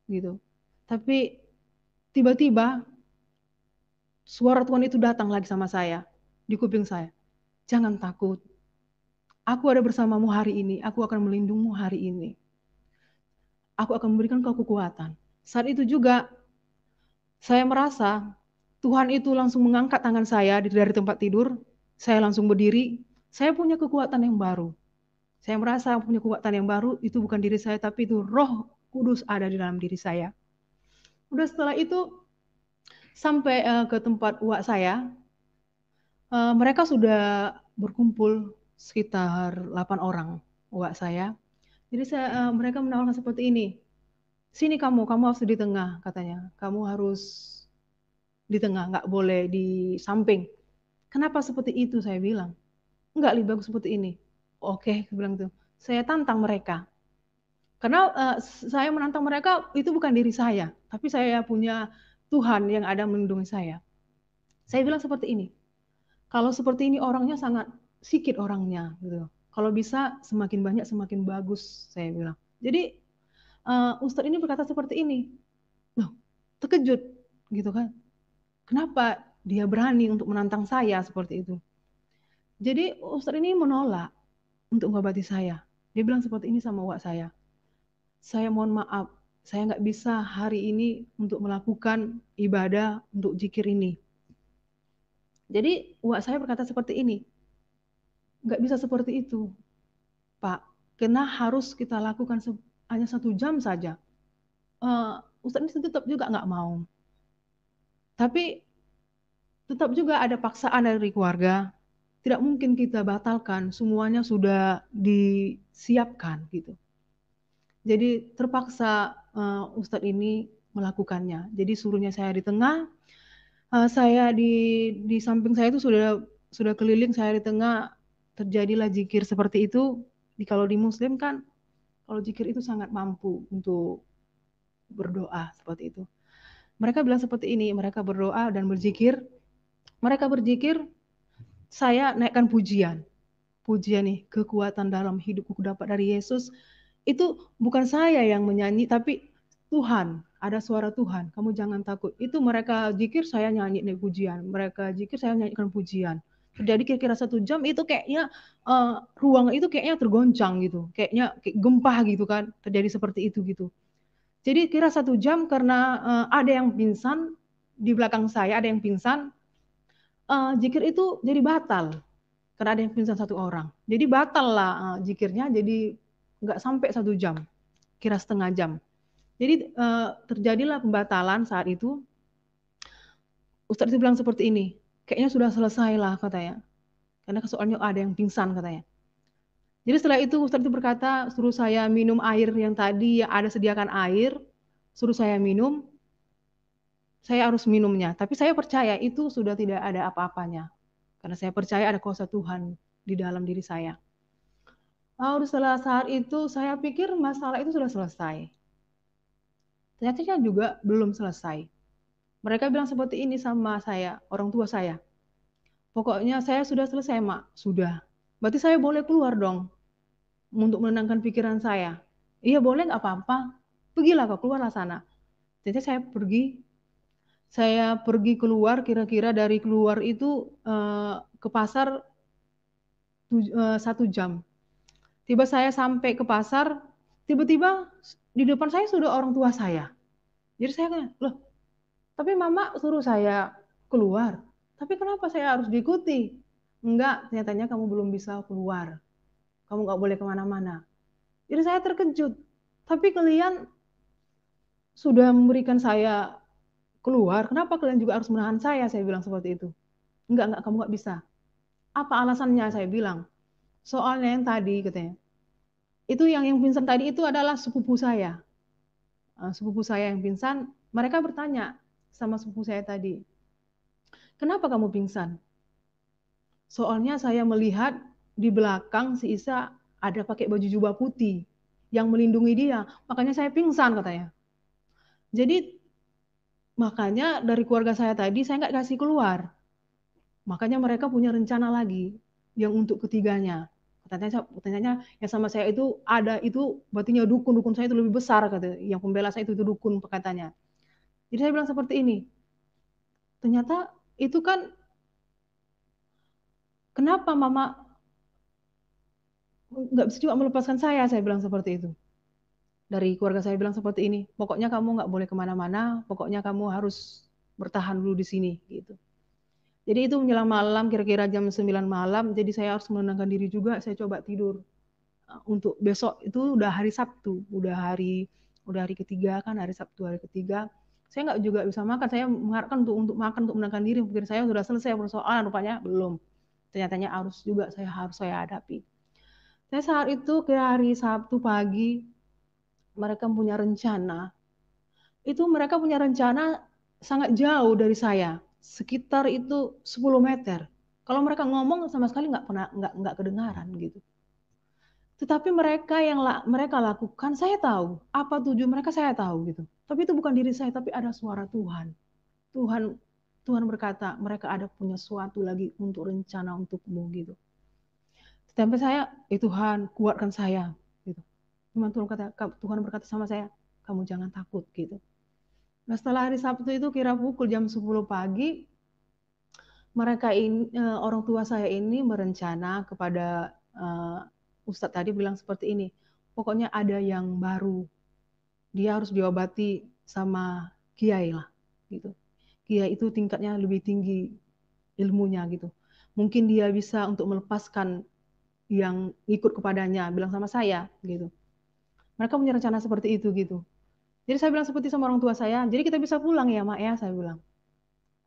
gitu tapi tiba-tiba suara Tuhan itu datang lagi sama saya di kuping saya jangan takut aku ada bersamamu hari ini aku akan melindungmu hari ini aku akan memberikan kau kekuatan saat itu juga saya merasa Tuhan itu langsung mengangkat tangan saya dari tempat tidur saya langsung berdiri saya punya kekuatan yang baru. Saya merasa punya kekuatan yang baru itu bukan diri saya tapi itu Roh Kudus ada di dalam diri saya. Udah setelah itu sampai uh, ke tempat uak saya, uh, mereka sudah berkumpul sekitar 8 orang uak saya. Jadi saya, uh, mereka menawarkan seperti ini. Sini kamu, kamu harus di tengah katanya. Kamu harus di tengah, nggak boleh di samping. Kenapa seperti itu saya bilang? enggak lebih bagus seperti ini. Oke, bilang itu. Saya tantang mereka. Karena uh, saya menantang mereka itu bukan diri saya, tapi saya punya Tuhan yang ada melindungi saya. Saya bilang seperti ini. Kalau seperti ini orangnya sangat sikit orangnya gitu. Kalau bisa semakin banyak semakin bagus, saya bilang. Jadi uh, Ustadz ini berkata seperti ini. Loh, terkejut gitu kan. Kenapa dia berani untuk menantang saya seperti itu? Jadi Ustadz ini menolak untuk mengobati saya. Dia bilang seperti ini sama wak saya. Saya mohon maaf, saya nggak bisa hari ini untuk melakukan ibadah untuk jikir ini. Jadi wak saya berkata seperti ini. Nggak bisa seperti itu, Pak. Karena harus kita lakukan hanya satu jam saja. Uh, Ustadz ini tetap juga nggak mau. Tapi tetap juga ada paksaan dari keluarga, tidak mungkin kita batalkan, semuanya sudah disiapkan gitu. Jadi terpaksa uh, Ustadz ini melakukannya. Jadi suruhnya saya di tengah, uh, saya di di samping saya itu sudah sudah keliling saya di tengah terjadilah jikir seperti itu. Di kalau di Muslim kan kalau jikir itu sangat mampu untuk berdoa seperti itu. Mereka bilang seperti ini, mereka berdoa dan berzikir. Mereka berzikir saya naikkan pujian. Pujian nih, kekuatan dalam hidupku dapat dari Yesus. Itu bukan saya yang menyanyi, tapi Tuhan. Ada suara Tuhan, kamu jangan takut. Itu mereka jikir, saya nyanyi nih pujian. Mereka jikir, saya nyanyikan pujian. Terjadi kira-kira satu jam, itu kayaknya uh, ruang itu kayaknya tergoncang gitu. Kayaknya kayak gempa gitu kan, terjadi seperti itu gitu. Jadi kira satu jam karena uh, ada yang pingsan, di belakang saya ada yang pingsan, uh, eh, jikir itu jadi batal karena ada yang pingsan satu orang. Jadi batal lah uh, eh, jikirnya, jadi nggak sampai satu jam, kira setengah jam. Jadi uh, terjadilah pembatalan saat itu. Ustadz itu bilang seperti ini, kayaknya sudah selesai lah katanya. Karena soalnya ada yang pingsan katanya. Jadi setelah itu Ustadz itu berkata, suruh saya minum air yang tadi, yang ada sediakan air, suruh saya minum, saya harus minumnya. Tapi saya percaya itu sudah tidak ada apa-apanya. Karena saya percaya ada kuasa Tuhan di dalam diri saya. Lalu setelah saat itu saya pikir masalah itu sudah selesai. Ternyata juga belum selesai. Mereka bilang seperti ini sama saya, orang tua saya. Pokoknya saya sudah selesai, Mak. Sudah. Berarti saya boleh keluar dong untuk menenangkan pikiran saya. Iya boleh nggak apa-apa. Pergilah ke keluarlah sana. Jadi saya pergi saya pergi keluar kira-kira dari keluar itu uh, ke pasar uh, satu jam. Tiba saya sampai ke pasar, tiba-tiba di depan saya sudah orang tua saya. Jadi saya kan, loh, tapi mama suruh saya keluar. Tapi kenapa saya harus diikuti? Enggak, nyatanya kamu belum bisa keluar. Kamu nggak boleh kemana-mana. Jadi saya terkejut. Tapi kalian sudah memberikan saya keluar, kenapa kalian juga harus menahan saya? Saya bilang seperti itu. Enggak, enggak, kamu enggak bisa. Apa alasannya? Saya bilang. Soalnya yang tadi, katanya. Itu yang yang pingsan tadi itu adalah sepupu saya. Eh, sepupu saya yang pingsan, mereka bertanya sama sepupu saya tadi. Kenapa kamu pingsan? Soalnya saya melihat di belakang si Isa ada pakai baju jubah putih yang melindungi dia. Makanya saya pingsan katanya. Jadi makanya dari keluarga saya tadi saya nggak kasih keluar. Makanya mereka punya rencana lagi yang untuk ketiganya. Katanya, katanya yang sama saya itu ada itu batinya dukun dukun saya itu lebih besar kata yang pembela saya itu, itu dukun katanya. Jadi saya bilang seperti ini. Ternyata itu kan kenapa mama nggak bisa juga melepaskan saya saya bilang seperti itu dari keluarga saya bilang seperti ini, pokoknya kamu nggak boleh kemana-mana, pokoknya kamu harus bertahan dulu di sini gitu. Jadi itu menjelang malam, kira-kira jam 9 malam, jadi saya harus menenangkan diri juga, saya coba tidur. Ah, untuk besok itu udah hari Sabtu, udah hari udah hari ketiga kan, hari Sabtu hari ketiga. Saya nggak juga bisa makan, saya mengharapkan untuk untuk makan, untuk menenangkan diri. Mungkin saya sudah selesai persoalan, rupanya belum. Ternyata harus juga saya harus saya hadapi. Saya saat itu ke hari Sabtu pagi, mereka punya rencana. Itu mereka punya rencana sangat jauh dari saya, sekitar itu 10 meter. Kalau mereka ngomong sama sekali nggak pernah nggak nggak kedengaran gitu. Tetapi mereka yang la, mereka lakukan saya tahu apa tujuan mereka saya tahu gitu. Tapi itu bukan diri saya tapi ada suara Tuhan. Tuhan Tuhan berkata mereka ada punya suatu lagi untuk rencana untukmu gitu. Tetapi saya, itu eh Tuhan kuatkan saya, Firman Tuhan kata Tuhan berkata sama saya, kamu jangan takut gitu. Nah, setelah hari Sabtu itu kira pukul jam 10 pagi mereka ini eh, orang tua saya ini merencana kepada uh, Ustadz tadi bilang seperti ini. Pokoknya ada yang baru. Dia harus diobati sama kiai lah gitu. Kiai itu tingkatnya lebih tinggi ilmunya gitu. Mungkin dia bisa untuk melepaskan yang ikut kepadanya bilang sama saya gitu mereka punya rencana seperti itu gitu jadi saya bilang seperti sama orang tua saya jadi kita bisa pulang ya mak ya saya bilang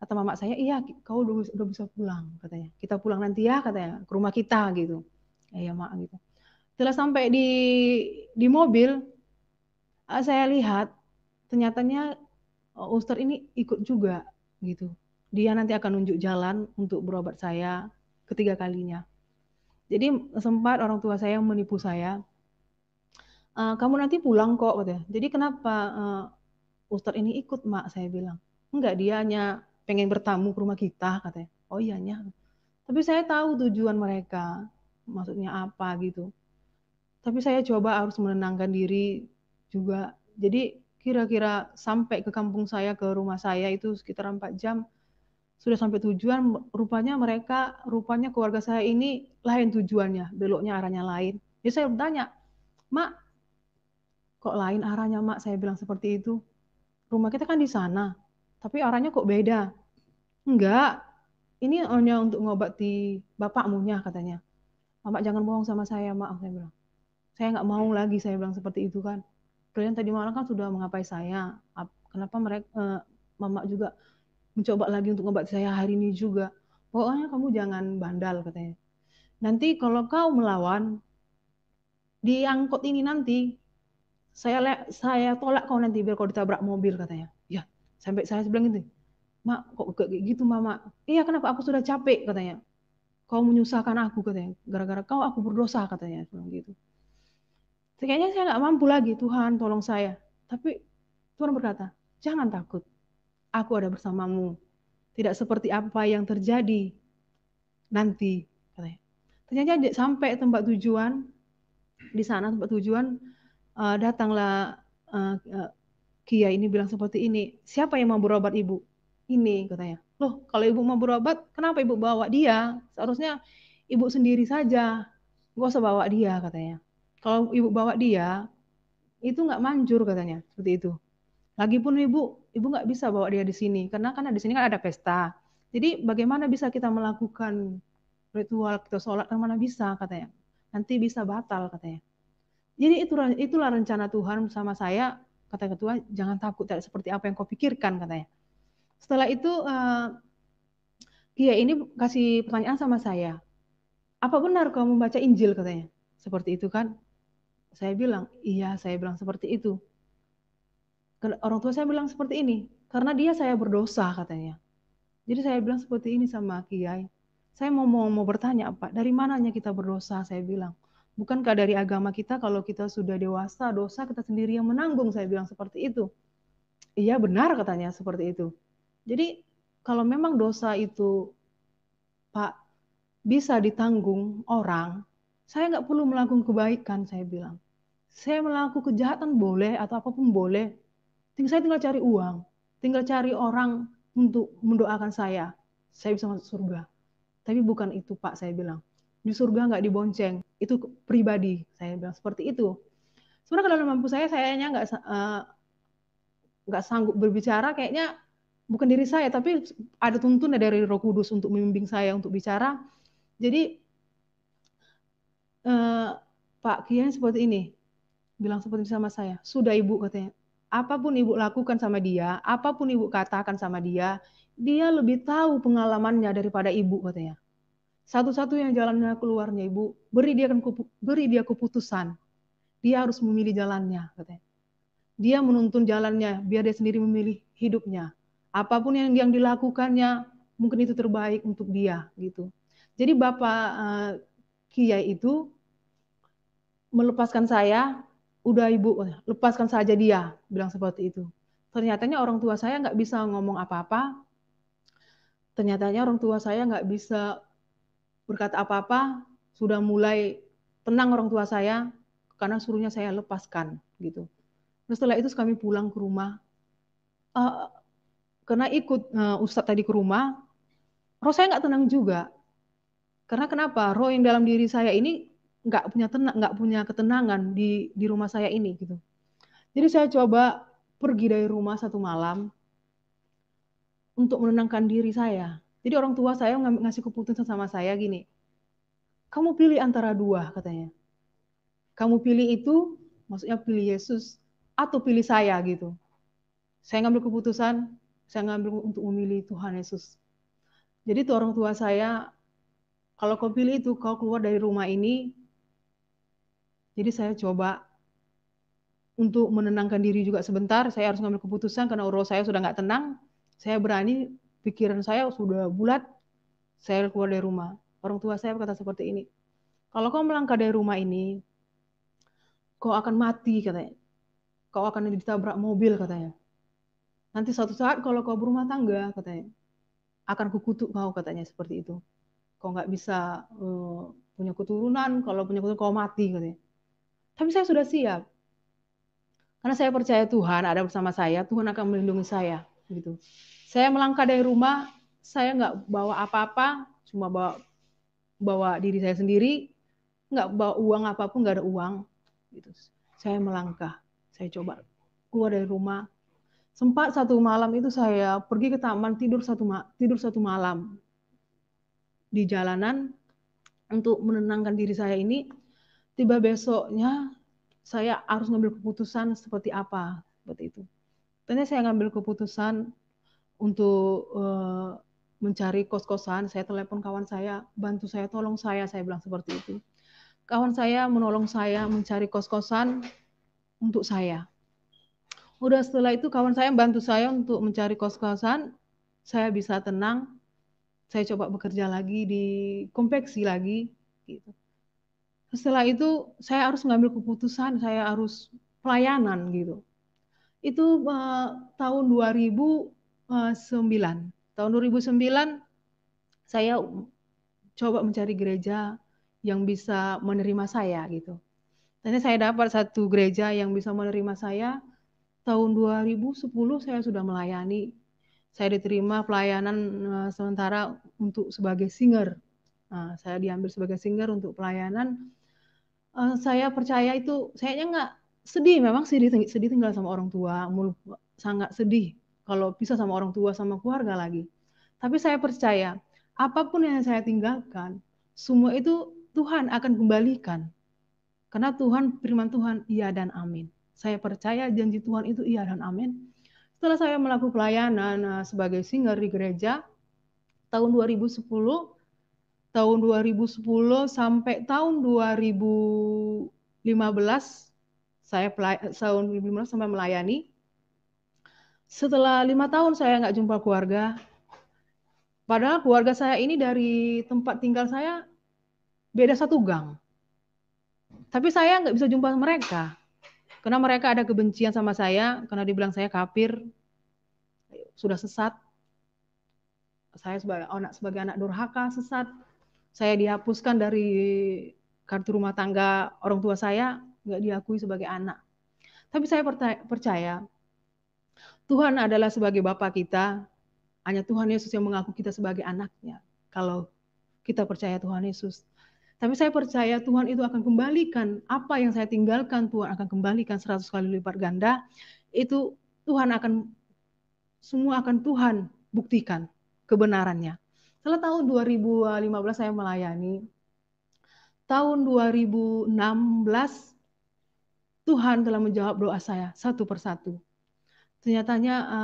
kata mama saya iya kau udah, udah bisa pulang katanya kita pulang nanti ya katanya ke rumah kita gitu ya, ya mak gitu setelah sampai di di mobil eh, saya lihat ternyatanya eh, Ustadz ini ikut juga gitu dia nanti akan nunjuk jalan untuk berobat saya ketiga kalinya jadi sempat orang tua saya menipu saya Eh, kamu nanti pulang kok katanya. Jadi kenapa uh, Ustadz ini ikut mak saya bilang. Enggak dia hanya pengen bertamu ke rumah kita katanya. Oh iya nya. Tapi saya tahu tujuan mereka maksudnya apa gitu. Tapi saya coba harus menenangkan diri juga. Jadi kira-kira sampai ke kampung saya ke rumah saya itu sekitar 4 jam sudah sampai tujuan rupanya mereka rupanya keluarga saya ini lain tujuannya beloknya arahnya lain jadi saya bertanya mak kok lain arahnya mak saya bilang seperti itu rumah kita kan di sana tapi arahnya kok beda enggak ini hanya untuk ngobati bapakmu nya katanya mak jangan bohong sama saya, Mak. Saya bilang, saya nggak mau lagi. Saya bilang seperti itu kan. Kalian tadi malam kan sudah mengapai saya. Kenapa mereka, eh, Mama juga mencoba lagi untuk ngobati saya hari ini juga. Pokoknya kamu jangan bandal katanya. Nanti kalau kau melawan diangkut ini nanti saya saya tolak kau nanti biar kau ditabrak mobil katanya ya sampai saya bilang gitu mak kok kayak gitu mama iya kenapa aku sudah capek katanya kau menyusahkan aku katanya gara-gara kau aku berdosa katanya bilang gitu kayaknya saya nggak mampu lagi Tuhan tolong saya tapi Tuhan berkata jangan takut aku ada bersamamu tidak seperti apa yang terjadi nanti katanya ternyata sampai tempat tujuan di sana tempat tujuan uh, datanglah uh, uh, Kia ini bilang seperti ini, siapa yang mau berobat ibu? Ini katanya. Loh, kalau ibu mau berobat, kenapa ibu bawa dia? Seharusnya ibu sendiri saja, gak usah bawa dia katanya. Kalau ibu bawa dia, itu nggak manjur katanya, seperti itu. Lagipun ibu, ibu nggak bisa bawa dia di sini, karena karena di sini kan ada pesta. Jadi bagaimana bisa kita melakukan ritual kita sholat, kan mana bisa katanya. Nanti bisa batal katanya. Jadi itulah, itulah rencana Tuhan sama saya. Kata ketua, jangan takut tidak seperti apa yang kau pikirkan katanya. Setelah itu uh, ini kasih pertanyaan sama saya. Apa benar kau membaca Injil katanya? Seperti itu kan? Saya bilang, iya saya bilang seperti itu. Orang tua saya bilang seperti ini, karena dia saya berdosa katanya. Jadi saya bilang seperti ini sama Kiai. Saya mau mau, mau bertanya Pak Dari mananya kita berdosa? Saya bilang. Bukankah dari agama kita kalau kita sudah dewasa dosa kita sendiri yang menanggung? Saya bilang seperti itu. Iya benar katanya seperti itu. Jadi kalau memang dosa itu Pak bisa ditanggung orang, saya nggak perlu melakukan kebaikan saya bilang. Saya melakukan kejahatan boleh atau apapun boleh. Tinggal saya tinggal cari uang, tinggal cari orang untuk mendoakan saya. Saya bisa masuk surga. Tapi bukan itu Pak saya bilang di surga nggak dibonceng itu pribadi saya bilang seperti itu sebenarnya kalau mampu saya nya nggak eh, nggak uh, sanggup berbicara kayaknya bukan diri saya tapi ada tuntunan dari Roh Kudus untuk membimbing saya untuk bicara jadi uh, Pak Kian seperti ini bilang seperti ini sama saya sudah ibu katanya apapun ibu lakukan sama dia apapun ibu katakan sama dia dia lebih tahu pengalamannya daripada ibu katanya satu-satunya jalannya keluarnya ibu, beri dia kan beri dia keputusan. Dia harus memilih jalannya, katanya. Dia menuntun jalannya, biar dia sendiri memilih hidupnya. Apapun yang yang dilakukannya, mungkin itu terbaik untuk dia, gitu. Jadi bapak uh, kiai itu melepaskan saya, udah ibu lepaskan saja dia, bilang seperti itu. Ternyatanya orang tua saya nggak bisa ngomong apa-apa, ternyatanya orang tua saya nggak bisa berkata apa-apa sudah mulai tenang orang tua saya karena suruhnya saya lepaskan gitu. Terus setelah itu kami pulang ke rumah. Uh, karena ikut uh, Ustadz tadi ke rumah, roh saya nggak tenang juga. Karena kenapa? Roh yang dalam diri saya ini nggak punya tenang, nggak punya ketenangan di di rumah saya ini gitu. Jadi saya coba pergi dari rumah satu malam untuk menenangkan diri saya. Jadi orang tua saya ngasih keputusan sama saya gini, kamu pilih antara dua katanya. Kamu pilih itu, maksudnya pilih Yesus atau pilih saya gitu. Saya ngambil keputusan, saya ngambil untuk memilih Tuhan Yesus. Jadi tuh orang tua saya, kalau kau pilih itu, kau keluar dari rumah ini. Jadi saya coba untuk menenangkan diri juga sebentar. Saya harus ngambil keputusan karena urus saya sudah nggak tenang. Saya berani pikiran saya sudah bulat, saya keluar dari rumah. Orang tua saya berkata seperti ini, kalau kau melangkah dari rumah ini, kau akan mati katanya. Kau akan ditabrak mobil katanya. Nanti suatu saat kalau kau berumah tangga katanya, akan kukutuk kau katanya seperti itu. Kau nggak bisa uh, punya keturunan, kalau punya keturunan kau mati katanya. Tapi saya sudah siap. Karena saya percaya Tuhan ada bersama saya, Tuhan akan melindungi saya gitu saya melangkah dari rumah saya nggak bawa apa-apa cuma bawa bawa diri saya sendiri nggak bawa uang apapun nggak ada uang gitu saya melangkah saya coba keluar dari rumah sempat satu malam itu saya pergi ke taman tidur satu ma tidur satu malam di jalanan untuk menenangkan diri saya ini tiba besoknya saya harus ngambil keputusan seperti apa seperti itu. Ternyata saya ngambil keputusan untuk uh, mencari kos-kosan, saya telepon kawan saya, bantu saya, tolong saya, saya bilang seperti itu. Kawan saya menolong saya mencari kos-kosan untuk saya. Udah setelah itu kawan saya bantu saya untuk mencari kos-kosan, saya bisa tenang, saya coba bekerja lagi di kompleksi lagi. Gitu. Setelah itu saya harus mengambil keputusan, saya harus pelayanan gitu. Itu uh, tahun 2000 Eh, Tahun 2009 saya coba mencari gereja yang bisa menerima saya gitu. Ternyata saya dapat satu gereja yang bisa menerima saya. Tahun 2010 saya sudah melayani. Saya diterima pelayanan uh, sementara untuk sebagai singer. Nah, saya diambil sebagai singer untuk pelayanan. Uh, saya percaya itu, saya nggak sedih. Memang sedih, sedih tinggal sama orang tua, sangat sedih kalau bisa sama orang tua sama keluarga lagi. Tapi saya percaya apapun yang saya tinggalkan, semua itu Tuhan akan kembalikan. Karena Tuhan firman Tuhan iya dan amin. Saya percaya janji Tuhan itu iya dan amin. Setelah saya melakukan pelayanan eh, sebagai singer di gereja tahun 2010 tahun 2010 sampai tahun 2015 saya eh, tahun 2015 sampai melayani setelah lima tahun saya nggak jumpa keluarga. Padahal keluarga saya ini dari tempat tinggal saya beda satu gang. Tapi saya nggak bisa jumpa mereka. Karena mereka ada kebencian sama saya, karena dibilang saya kafir, sudah sesat. Saya sebagai anak sebagai anak durhaka sesat. Saya dihapuskan dari kartu rumah tangga orang tua saya, nggak diakui sebagai anak. Tapi saya percaya Tuhan adalah sebagai Bapa kita, hanya Tuhan Yesus yang mengaku kita sebagai anaknya. Kalau kita percaya Tuhan Yesus. Tapi saya percaya Tuhan itu akan kembalikan apa yang saya tinggalkan, Tuhan akan kembalikan seratus kali lipat ganda. Itu Tuhan akan semua akan Tuhan buktikan kebenarannya. Setelah tahun 2015 saya melayani. Tahun 2016 Tuhan telah menjawab doa saya satu persatu Ternyatanya uh,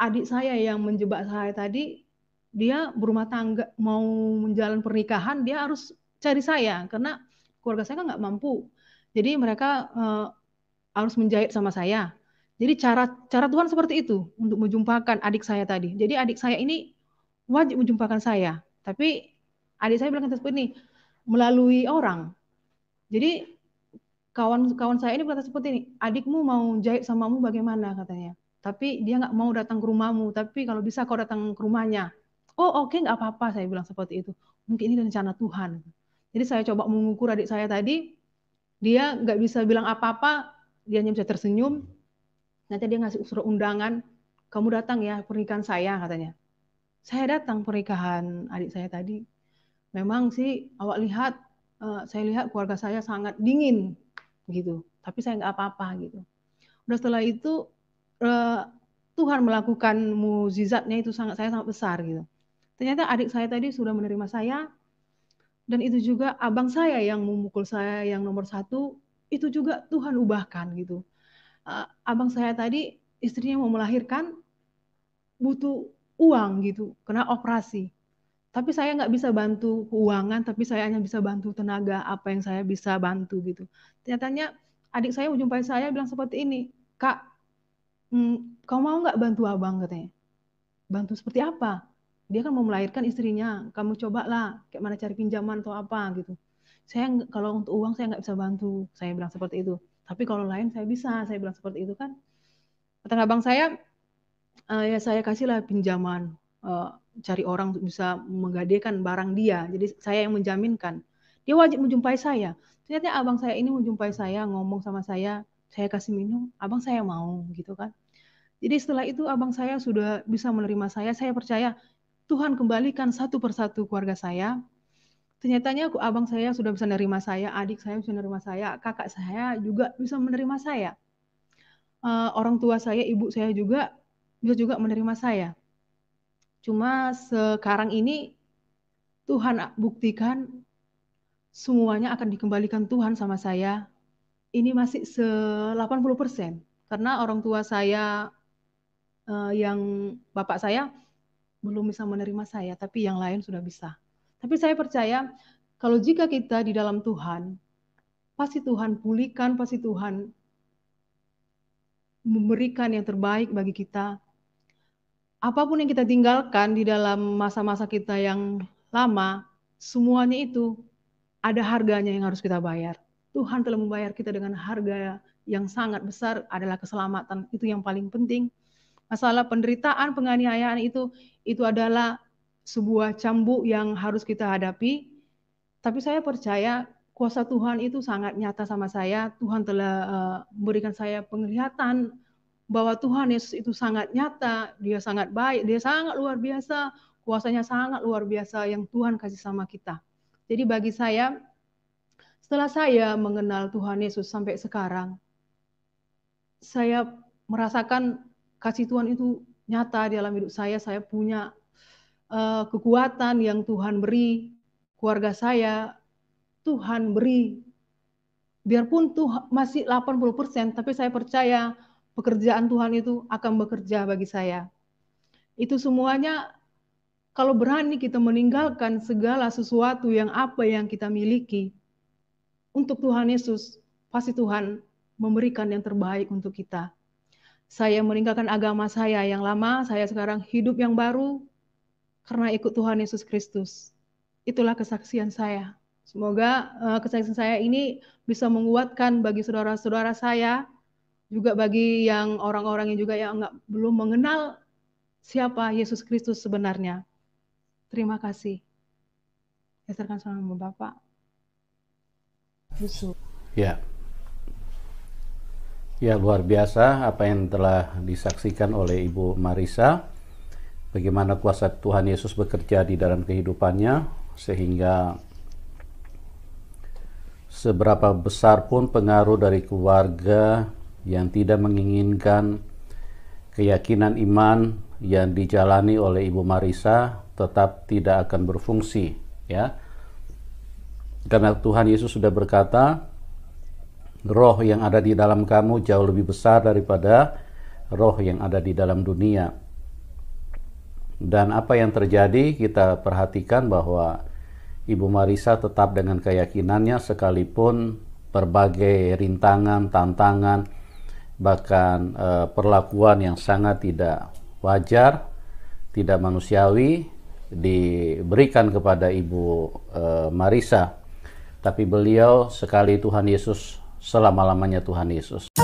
eh, adik saya yang menjebak saya tadi, dia berumah tangga mau menjalan pernikahan, dia harus cari saya karena keluarga saya kan nggak mampu. Jadi mereka uh, harus menjahit sama saya. Jadi cara cara Tuhan seperti itu untuk menjumpakan adik saya tadi. Jadi adik saya ini wajib menjumpakan saya. Tapi adik saya bilang seperti ini melalui orang. Jadi kawan-kawan saya ini berkata seperti ini, adikmu mau jahit samamu bagaimana katanya tapi dia nggak mau datang ke rumahmu tapi kalau bisa kau datang ke rumahnya oh oke okay, nggak apa-apa saya bilang seperti itu mungkin ini rencana Tuhan jadi saya coba mengukur adik saya tadi dia nggak bisa bilang apa-apa dia hanya bisa tersenyum nanti dia ngasih surat undangan kamu datang ya pernikahan saya katanya saya datang pernikahan adik saya tadi memang sih awak lihat eh, saya lihat keluarga saya sangat dingin gitu tapi saya nggak apa-apa gitu udah setelah itu uh, Tuhan melakukan mukjizatnya itu sangat saya sangat besar gitu. Ternyata adik saya tadi sudah menerima saya dan itu juga abang saya yang memukul saya yang nomor satu itu juga Tuhan ubahkan gitu. Uh, abang saya tadi istrinya mau melahirkan butuh uang gitu kena operasi. Tapi saya nggak bisa bantu keuangan, tapi saya hanya bisa bantu tenaga apa yang saya bisa bantu gitu. Ternyata adik saya menjumpai saya bilang seperti ini, kak hmm, kamu mau nggak bantu abang katanya bantu seperti apa dia kan mau melahirkan istrinya kamu cobalah kayak mana cari pinjaman atau apa gitu saya kalau untuk uang saya nggak bisa bantu saya bilang seperti itu tapi kalau lain saya bisa saya bilang seperti itu kan kata abang saya e, ya saya kasihlah pinjaman e, cari orang untuk bisa menggadekan barang dia jadi saya yang menjaminkan dia wajib menjumpai saya ternyata abang saya ini menjumpai saya ngomong sama saya saya kasih minum abang saya mau gitu kan jadi setelah itu abang saya sudah bisa menerima saya. Saya percaya Tuhan kembalikan satu persatu keluarga saya. Ternyatanya abang saya sudah bisa menerima saya, adik saya bisa menerima saya, kakak saya juga bisa menerima saya. Uh, orang tua saya, ibu saya juga bisa juga menerima saya. Cuma sekarang ini Tuhan buktikan semuanya akan dikembalikan Tuhan sama saya. Ini masih 80 persen karena orang tua saya uh, yang bapak saya belum bisa menerima saya, tapi yang lain sudah bisa. Tapi saya percaya kalau jika kita di dalam Tuhan, pasti Tuhan pulihkan, pasti Tuhan memberikan yang terbaik bagi kita. Apapun yang kita tinggalkan di dalam masa-masa kita yang lama, semuanya itu ada harganya yang harus kita bayar. Tuhan telah membayar kita dengan harga yang sangat besar adalah keselamatan. Itu yang paling penting masalah penderitaan, penganiayaan itu itu adalah sebuah cambuk yang harus kita hadapi. Tapi saya percaya kuasa Tuhan itu sangat nyata sama saya. Tuhan telah uh, memberikan saya penglihatan bahwa Tuhan Yesus itu sangat nyata, dia sangat baik, dia sangat luar biasa, kuasanya sangat luar biasa yang Tuhan kasih sama kita. Jadi bagi saya setelah saya mengenal Tuhan Yesus sampai sekarang, saya merasakan kasih Tuhan itu nyata di dalam hidup saya. Saya punya uh, kekuatan yang Tuhan beri keluarga saya. Tuhan beri. Biarpun Tuhan masih 80%, tapi saya percaya pekerjaan Tuhan itu akan bekerja bagi saya. Itu semuanya kalau berani kita meninggalkan segala sesuatu yang apa yang kita miliki untuk Tuhan Yesus, pasti Tuhan memberikan yang terbaik untuk kita. Saya meninggalkan agama saya yang lama, saya sekarang hidup yang baru karena ikut Tuhan Yesus Kristus. Itulah kesaksian saya. Semoga uh, kesaksian saya ini bisa menguatkan bagi saudara-saudara saya, juga bagi yang orang-orang yang juga yang enggak, belum mengenal siapa Yesus Kristus sebenarnya. Terima kasih. Geserkan salam Bapak. Yusuf. Ya. Yeah. Ya, luar biasa apa yang telah disaksikan oleh Ibu Marisa. Bagaimana kuasa Tuhan Yesus bekerja di dalam kehidupannya sehingga seberapa besar pun pengaruh dari keluarga yang tidak menginginkan keyakinan iman yang dijalani oleh Ibu Marisa tetap tidak akan berfungsi ya. Karena Tuhan Yesus sudah berkata, roh yang ada di dalam kamu jauh lebih besar daripada roh yang ada di dalam dunia. Dan apa yang terjadi kita perhatikan bahwa Ibu Marisa tetap dengan keyakinannya sekalipun berbagai rintangan, tantangan, bahkan e, perlakuan yang sangat tidak wajar, tidak manusiawi diberikan kepada Ibu e, Marisa. Tapi beliau sekali Tuhan Yesus selama-lamanya Tuhan Yesus.